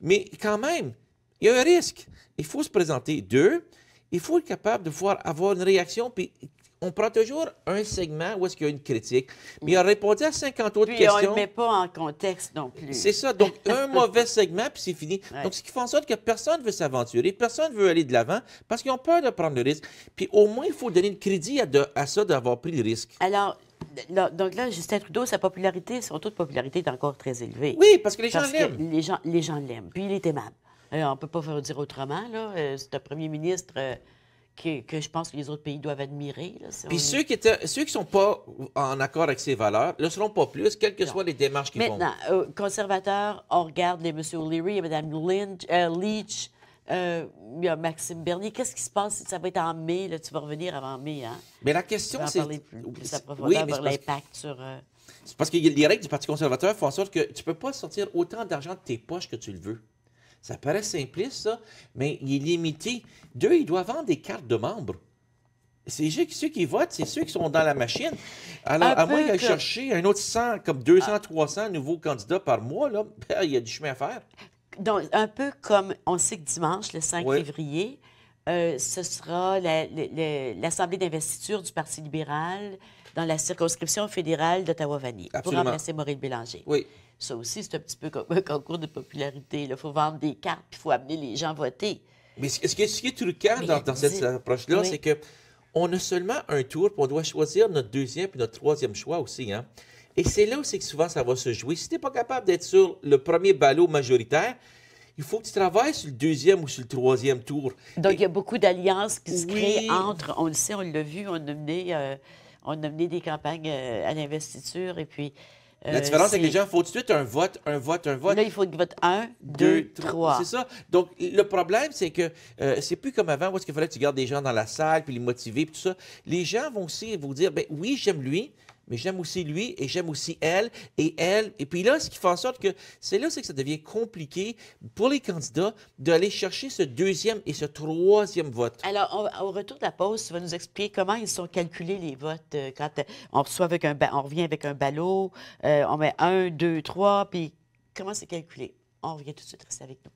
Mais quand même, il y a un risque. Il faut se présenter. Deux, il faut être capable de pouvoir avoir une réaction, puis on prend toujours un segment où est-ce qu'il y a une critique, mais il a répondu à 50 autres puis questions. on ne le met pas en contexte non plus. C'est ça. Donc, [LAUGHS] un mauvais segment, puis c'est fini. Donc, ce qui fait en sorte que personne ne veut s'aventurer, personne ne veut aller de l'avant parce qu'ils ont peur de prendre le risque. Puis au moins, il faut donner le crédit à, de, à ça d'avoir pris le risque. Alors, donc là, Justin Trudeau, sa popularité, son taux de popularité est encore très élevé. Oui, parce que les gens l'aiment. Les gens, l'aiment. Puis il est aimable. Euh, on ne peut pas faire dire autrement. Euh, c'est un premier ministre euh, que, je pense que les autres pays doivent admirer. Puis ceux qui ne sont pas en accord avec ses valeurs ne seront pas plus, quelles que soient les démarches qu'ils font. Maintenant, conservateurs, on regarde les M. O'Leary et Mme Lynch, Leach. Euh, Maxime Bernier. Qu'est-ce qui se passe? si Ça va être en mai. tu vas revenir avant mai. Hein? Mais la question, c'est. plus, l'impact sur. Euh, c'est parce que les règles du Parti conservateur font en sorte que tu ne peux pas sortir autant d'argent de tes poches que tu le veux. Ça paraît simpliste, ça, mais il est limité. Deux, il doit vendre des cartes de membres. C'est ceux qui votent, c'est ceux qui sont dans la machine. Alors, à moins qu'il chercher un autre 100, comme 200, 300 ah. nouveaux candidats par mois, là, [LAUGHS] il y a du chemin à faire donc, un peu comme on sait que dimanche, le 5 février, euh, ce sera l'Assemblée d'investiture du Parti libéral dans la circonscription fédérale d'Ottawa-Vanier pour remplacer Maurice Bélanger. Oui. Ça aussi, c'est un petit peu comme un concours de popularité. Il faut vendre des cartes, il faut amener les gens à voter. Mais ce, qui est, ce le cas dans, cette, approche-là, c'est que on a seulement un tour, puis on doit choisir notre deuxième puis notre troisième choix aussi. Hein? Et c'est là où c'est que souvent ça va se jouer. Si tu n'es pas capable d'être sur le premier ballot majoritaire, il faut que tu travailles sur le deuxième ou sur le troisième tour. Donc, il y a beaucoup d'alliances qui se créent entre, on le sait, on l'a vu, on a mené, euh, on a mené des campagnes euh, à l'investiture et puis... Euh, la différence que les gens, font faut tout de suite un vote, un vote, un vote. Là, il faut qu'ils votent un, deux, trois. C'est ça. Donc, le problème, c'est que ce c'est plus comme avant où est-ce qu'il fallait que tu gardes des gens dans la salle, puis les motiver, puis tout ça. Les gens vont aussi vous dire, ben oui, j'aime lui, mais j'aime aussi lui et j'aime aussi elle et elle. Et puis là, ce qui fait en sorte que c'est là c'est que ça devient compliqué pour les candidats d'aller chercher ce deuxième et ce troisième vote. Alors, au retour de la pause, tu vas nous expliquer comment ils sont calculés les votes euh, quand euh, on reçoit avec un on revient avec un ballot, euh, on met un, deux, trois, puis comment c'est calculé. On revient tout de suite, reste avec nous.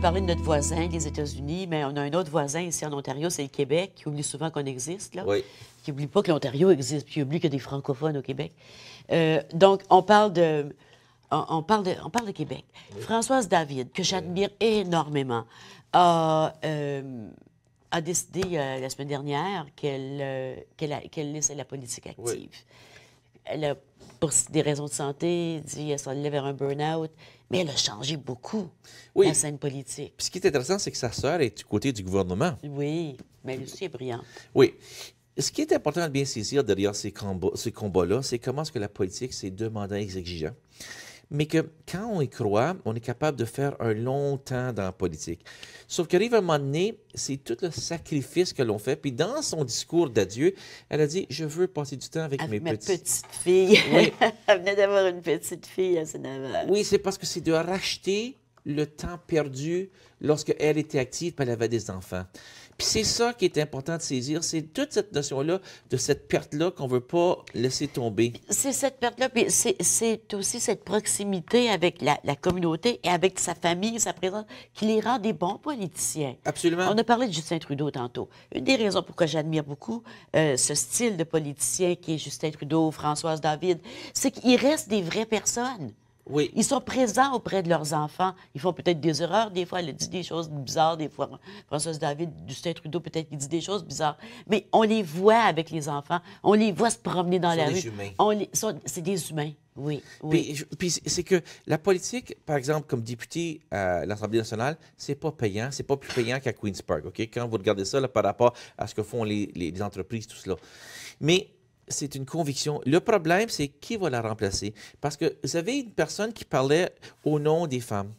parlé de notre voisin, les États-Unis, mais on a un autre voisin ici en Ontario, c'est le Québec, qui oublie souvent qu'on existe, là. qui oublie pas que l'Ontario existe, puis qui oublie qu'il y a des francophones au Québec. Euh, donc, on parle de... On, parle, on parle de Québec. Françoise David, que j'admire euh. énormément, a, euh, décidé la semaine dernière qu'elle qu laissait la politique active. Elle a, pour des raisons de santé, dit qu'elle s'en vers un burn-out mais elle a changé beaucoup, oui. la scène politique. ce qui est intéressant, c'est que sa sœur est du côté du gouvernement. Oui, mais elle aussi est brillante. Oui. Ce qui est important de bien saisir derrière ces combats-là, c'est comment est-ce que la politique s'est demandant exigeant mais que quand on y croit, on est capable de faire un long temps dans la politique. Sauf qu'arrive un moment donné, c'est tout le sacrifice que l'on fait. Puis dans son discours d'adieu, elle a dit Je veux passer du temps avec, mes petits. petite fille. Oui. [LAUGHS] elle venait d'avoir une petite fille à Sénaval. Oui, c'est parce que c'est de racheter le temps perdu lorsque elle était active, et elle avait des enfants c'est ça qui est important de saisir, c'est toute cette notion-là, de cette perte-là qu'on ne veut pas laisser tomber. C'est cette perte-là, puis c'est aussi cette proximité avec la, communauté et avec sa famille, sa présence, qui les rend des bons politiciens. Absolument. On a parlé de Justin Trudeau tantôt. Une des raisons pourquoi j'admire beaucoup euh, ce style de politicien qui est Justin Trudeau, Françoise David, c'est qu'il reste des vraies personnes. Ils sont présents auprès de leurs enfants. Ils font peut-être des erreurs. Des fois, elle dit des choses bizarres. Des fois, François David, Justin Trudeau, peut-être qu'il dit des choses bizarres. Mais on les voit avec les enfants. On les voit se promener dans la rue. On les... C'est des humains. Oui. oui. Puis, c'est que la politique, par exemple, comme député à l'Assemblée nationale, c'est pas payant, c'est pas plus payant qu'à Queen's Park. OK? Quand vous regardez ça par rapport à ce que font les, les entreprises, tout cela. Mais c'est une conviction. Le problème, c'est qui va la remplacer. Parce que vous avez une personne qui parlait au nom des femmes,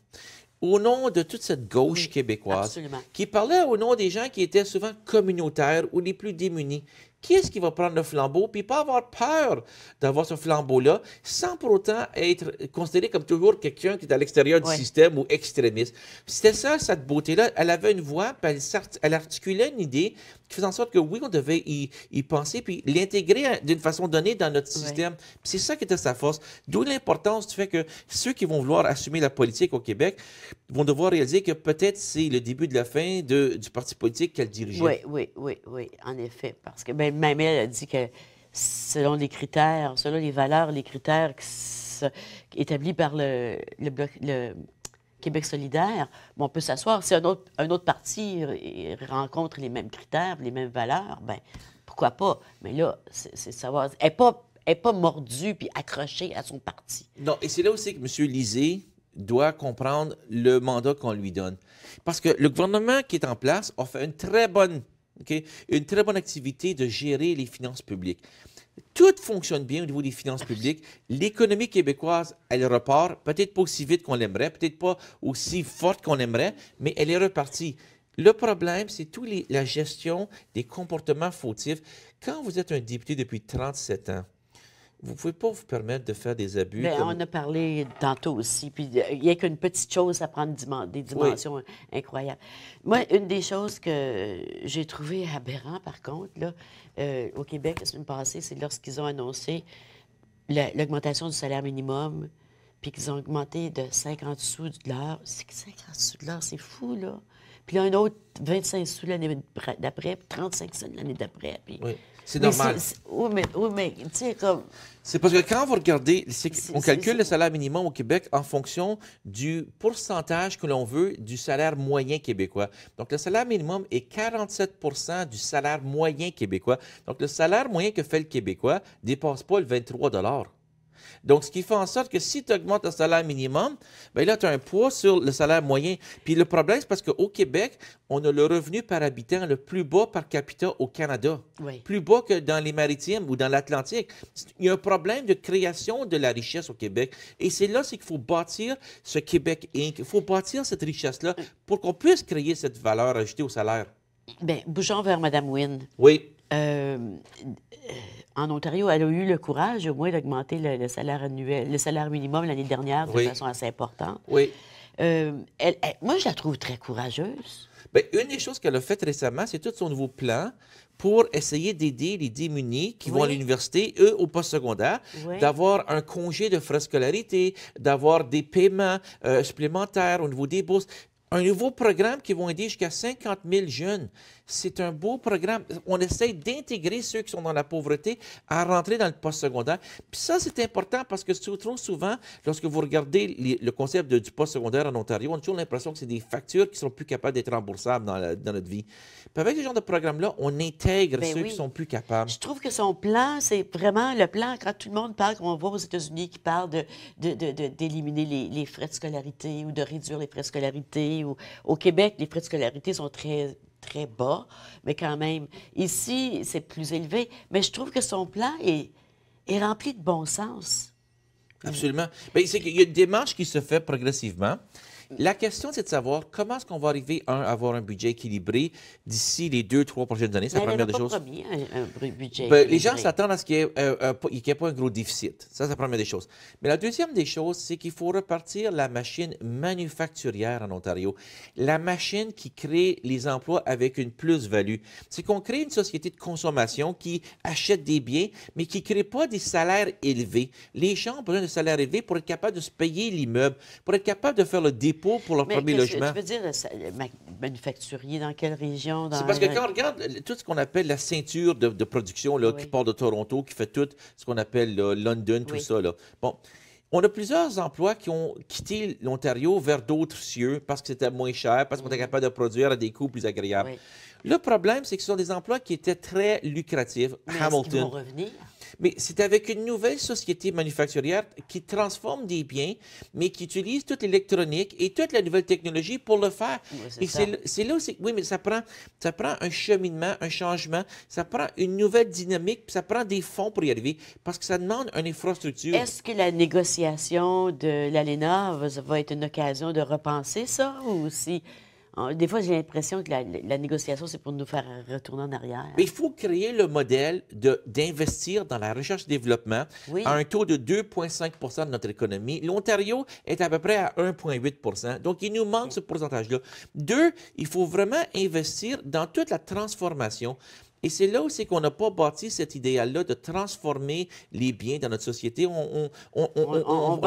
au nom de toute cette gauche québécoise, qui parlait au nom des gens qui étaient souvent communautaires ou les plus démunis. Qui est-ce qui va prendre le flambeau puis pas avoir peur d'avoir ce flambeau-là sans pour autant être considéré comme toujours quelqu'un qui est à l'extérieur du système ou extrémiste? C'était ça, cette beauté-là. Elle avait une voix, puis elle articulait une idée, qui en sorte que oui, on devait y, penser, puis l'intégrer hein, d'une façon donnée dans notre système. C'est ça qui était sa force. D'où l'importance du fait que ceux qui vont vouloir assumer la politique au Québec vont devoir réaliser que peut-être c'est le début de la fin du parti politique qu'elle dirigeait. Oui, oui, oui, oui, en effet. Parce que ben, même elle a dit que selon les critères, selon les valeurs, les critères établis par le, bloc. Le, Québec solidaire, on peut s'asseoir. Si un autre, un autre parti rencontre les mêmes critères, les mêmes valeurs, ben pourquoi pas? Mais là, c'est savoir. Elle n'est pas, pas mordue puis accrochée à son parti. Non, et c'est là aussi que M. Lisée doit comprendre le mandat qu'on lui donne. Parce que le gouvernement qui est en place a fait une très bonne, une très bonne activité de gérer les finances publiques tout fonctionne bien au niveau des finances publiques. L'économie québécoise, elle repart, peut-être pas aussi vite qu'on l'aimerait, peut-être pas aussi forte qu'on l'aimerait, mais elle est repartie. Le problème, c'est toute la gestion des comportements fautifs. Quand vous êtes un député depuis 37 ans, vous pouvez pas vous permettre de faire des abus. Ben, Mais On a parlé tantôt aussi, puis euh, il n'y a qu'une petite chose à prendre des dimensions incroyables. Moi, une des choses que j'ai trouvées aberrant, par contre, là, euh, au Québec, la semaine passée, c'est lorsqu'ils ont annoncé l'augmentation du salaire minimum, puis qu'ils ont augmenté de 50 sous de l'heure. 50 sous de l'heure, c'est fou, là. Puis là, un autre 25 sous l'année d'après, puis 35 sous l'année d'après. Puis... C'est normal. Oui, mais, C'est parce que quand vous regardez, on calcule le salaire minimum au Québec en fonction du pourcentage que l'on veut du salaire moyen québécois. Donc, le salaire minimum est 47 du salaire moyen québécois. Donc, le salaire moyen que fait le Québécois ne dépasse pas le 23 donc, ce qui fait en sorte que si tu augmentes le salaire minimum, bien là, tu as un poids sur le salaire moyen. Puis le problème, c'est parce qu'au Québec, on a le revenu par habitant le plus bas par capita au Canada. Plus bas que dans les maritimes ou dans l'Atlantique. Il y a un problème de création de la richesse au Québec. Et c'est là, qu'il faut bâtir ce Québec Inc. Il faut bâtir cette richesse-là mm. pour qu'on puisse créer cette valeur ajoutée au salaire. Bien, bougeons vers Mme Wynne. Oui. Euh, en Ontario, elle a eu le courage, au moins, d'augmenter le, salaire annuel, le salaire minimum l'année dernière de façon assez importante. Oui. Euh, moi, je la trouve très courageuse. Ben, une des choses qu'elle a faites récemment, c'est tout son nouveau plan pour essayer d'aider les démunis qui vont à l'université, eux au postsecondaire, secondaire, d'avoir un congé de frais scolarité, d'avoir des paiements euh, supplémentaires au niveau des bourses. Un nouveau programme qui va aider jusqu'à 50 000 jeunes c'est un beau programme. On essaie d'intégrer ceux qui sont dans la pauvreté à rentrer dans le post-secondaire. Puis ça, c'est important parce que trop souvent, lorsque vous regardez le concept de, du post-secondaire en Ontario, on a toujours l'impression que c'est des factures qui sont plus capables d'être remboursables dans, notre vie. Puis avec ce genre de programme-là, on intègre ben ceux qui qui sont plus capables. Je trouve que son plan, c'est vraiment le plan, quand tout le monde parle, qu'on voit aux États-Unis, qui parle d'éliminer de, de, les, les frais de scolarité ou de réduire les frais de scolarité. Ou, au Québec, les frais de scolarité sont très très bas, mais quand même, ici, c'est plus élevé. Mais je trouve que son plan est, rempli de bon sens. Absolument. Mais c'est qu'il y a une démarche qui se fait progressivement. La question, c'est de savoir comment est-ce qu'on va arriver, à avoir un budget équilibré d'ici les deux, trois prochaines années. C'est la première des choses. budget ben, les gens s'attendent à ce qu'il n'y ait, euh, euh, ait, pas un gros déficit. Ça, c'est la première des choses. Mais la deuxième des choses, c'est qu'il faut repartir la machine manufacturière en Ontario, la machine qui crée les emplois avec une plus-value. C'est qu'on crée une société de consommation qui achète des biens, mais qui ne crée pas des salaires élevés. Les gens ont besoin de salaires élevés pour être capables de se payer l'immeuble, pour être capables de faire le dépôt pour leur premier logement. Tu veux dire manufacturier dans quelle région? C'est parce que quand on regarde tout ce qu'on appelle la ceinture de, production là, qui part de Toronto, qui fait tout ce qu'on appelle London, tout ça. Là. Bon, on a plusieurs emplois qui ont quitté l'Ontario vers d'autres cieux parce que c'était moins cher, parce qu'on était mm-hmm. capable de produire à des coûts plus agréables. Le problème, c'est que ce sont des emplois qui étaient très lucratifs. Mais Hamilton. qu'ils vont revenir? mais c'est avec une nouvelle société manufacturière qui transforme des biens, mais qui utilise toute l'électronique et toute la nouvelle technologie pour le faire. Oui, et c'est là aussi, Oui, mais ça prend, ça prend un cheminement, un changement, ça prend une nouvelle dynamique, ça prend des fonds pour y arriver, parce que ça demande une infrastructure. Est-ce que la négociation de l'ALENA va être une occasion de repenser ça ou si des fois, j'ai l'impression que la, négociation, c'est pour nous faire retourner en arrière. il faut créer le modèle d'investir dans la recherche-développement à un taux de 2,5 de notre économie. L'Ontario est à peu près à 1,8 Donc, il nous manque ce pourcentage-là. Deux, il faut vraiment investir dans toute la transformation et c'est là aussi qu'on n'a pas bâti cet idéal-là de transformer les biens dans notre société. On, on,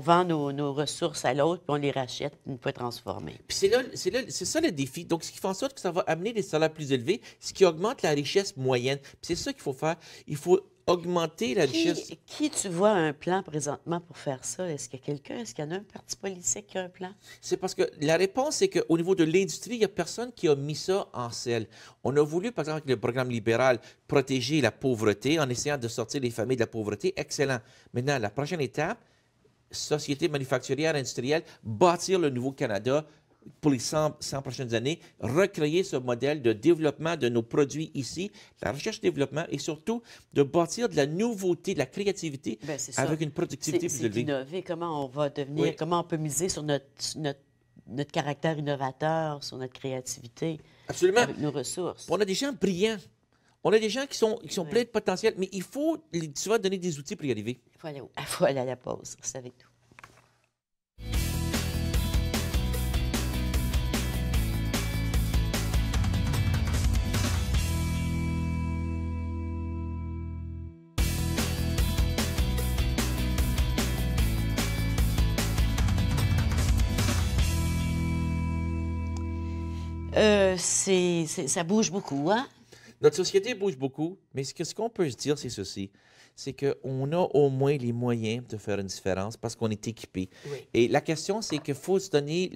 vend nos, nos, ressources à l'autre, puis on les rachète une fois transformées. Puis c'est, c'est, c'est ça le défi. Donc, ce qui fait en sorte que ça va amener des salaires plus élevés, ce qui augmente la richesse moyenne. Puis c'est ça qu'il faut faire. Il faut augmenter la richesse... Qui tu vois un plan présentement pour faire ça? Est-ce qu'il y a quelqu'un? Est-ce qu'il y en a un parti politique qui a un plan? C'est parce que la réponse, c'est qu'au niveau de l'industrie, il n'y a personne qui a mis ça en selle. On a voulu, par exemple, avec le programme libéral, protéger la pauvreté en essayant de sortir les familles de la pauvreté. Excellent. Maintenant, la prochaine étape, société manufacturière industrielle, bâtir le nouveau Canada pour les 100, prochaines années, recréer ce modèle de développement de nos produits ici, la recherche-développement et surtout de bâtir de la nouveauté, de la créativité ben, avec une productivité plus élevée. comment on va devenir, comment on peut miser sur notre, caractère innovateur, sur notre créativité. Absolument. Avec nos ressources. On a des gens brillants. On a des gens qui sont, pleins de potentiel, mais il faut souvent donner des outils pour y arriver. Il faut aller, il [LAUGHS] faut aller à la pause. C'est avec tout. Euh, c'est, ça bouge beaucoup, hein? Notre société bouge beaucoup, mais ce qu'on peut se dire, c'est ceci c'est qu'on a au moins les moyens de faire une différence parce qu'on est équipé. Et la question, c'est qu'il faut se donner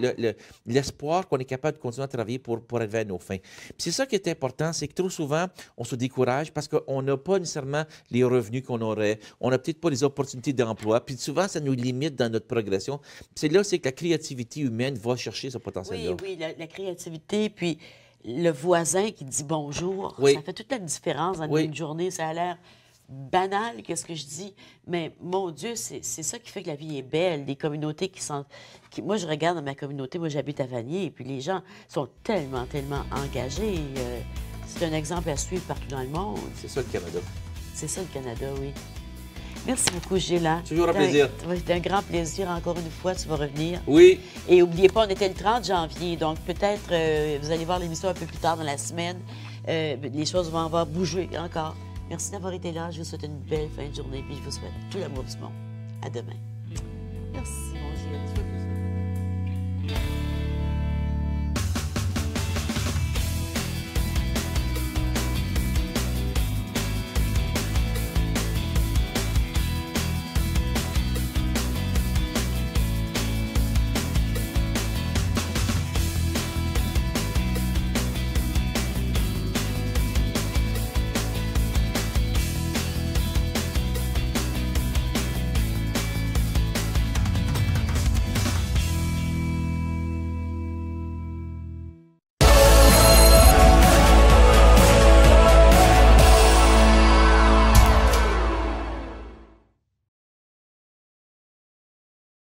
l'espoir le, qu'on est capable de continuer à travailler pour, pour arriver à nos fins. C'est ça qui est important, c'est que trop souvent, on se décourage parce qu'on n'a pas nécessairement les revenus qu'on aurait, on n'a peut-être pas les opportunités d'emploi, puis souvent, ça nous limite dans notre progression. C'est là, c'est que la créativité humaine va chercher ce potentiel-là. Oui, oui, la, créativité, puis le voisin qui dit bonjour. Ça fait toute la différence dans une journée. Ça a l'air banal quest ce que je dis, mais mon Dieu, c'est ça qui fait que la vie est belle. des communautés qui sont... Qui, moi, je regarde dans ma communauté, moi j'habite à Vanier, et puis les gens sont tellement, tellement engagés. Euh, c'est un exemple à suivre partout dans le monde. C'est ça le Canada. C'est ça le Canada, oui. Merci beaucoup, c'est hein. Toujours un plaisir. C'est un grand plaisir. Encore une fois, tu vas revenir. Oui. Et n'oubliez pas, on était le 30 janvier, donc peut-être, euh, vous allez voir l'émission un peu plus tard dans la semaine, euh, les choses vont avoir bougé encore. Merci d'avoir été là. Je vous souhaite une belle fin de journée. Puis je vous souhaite tout l'amour du monde. À demain. Merci,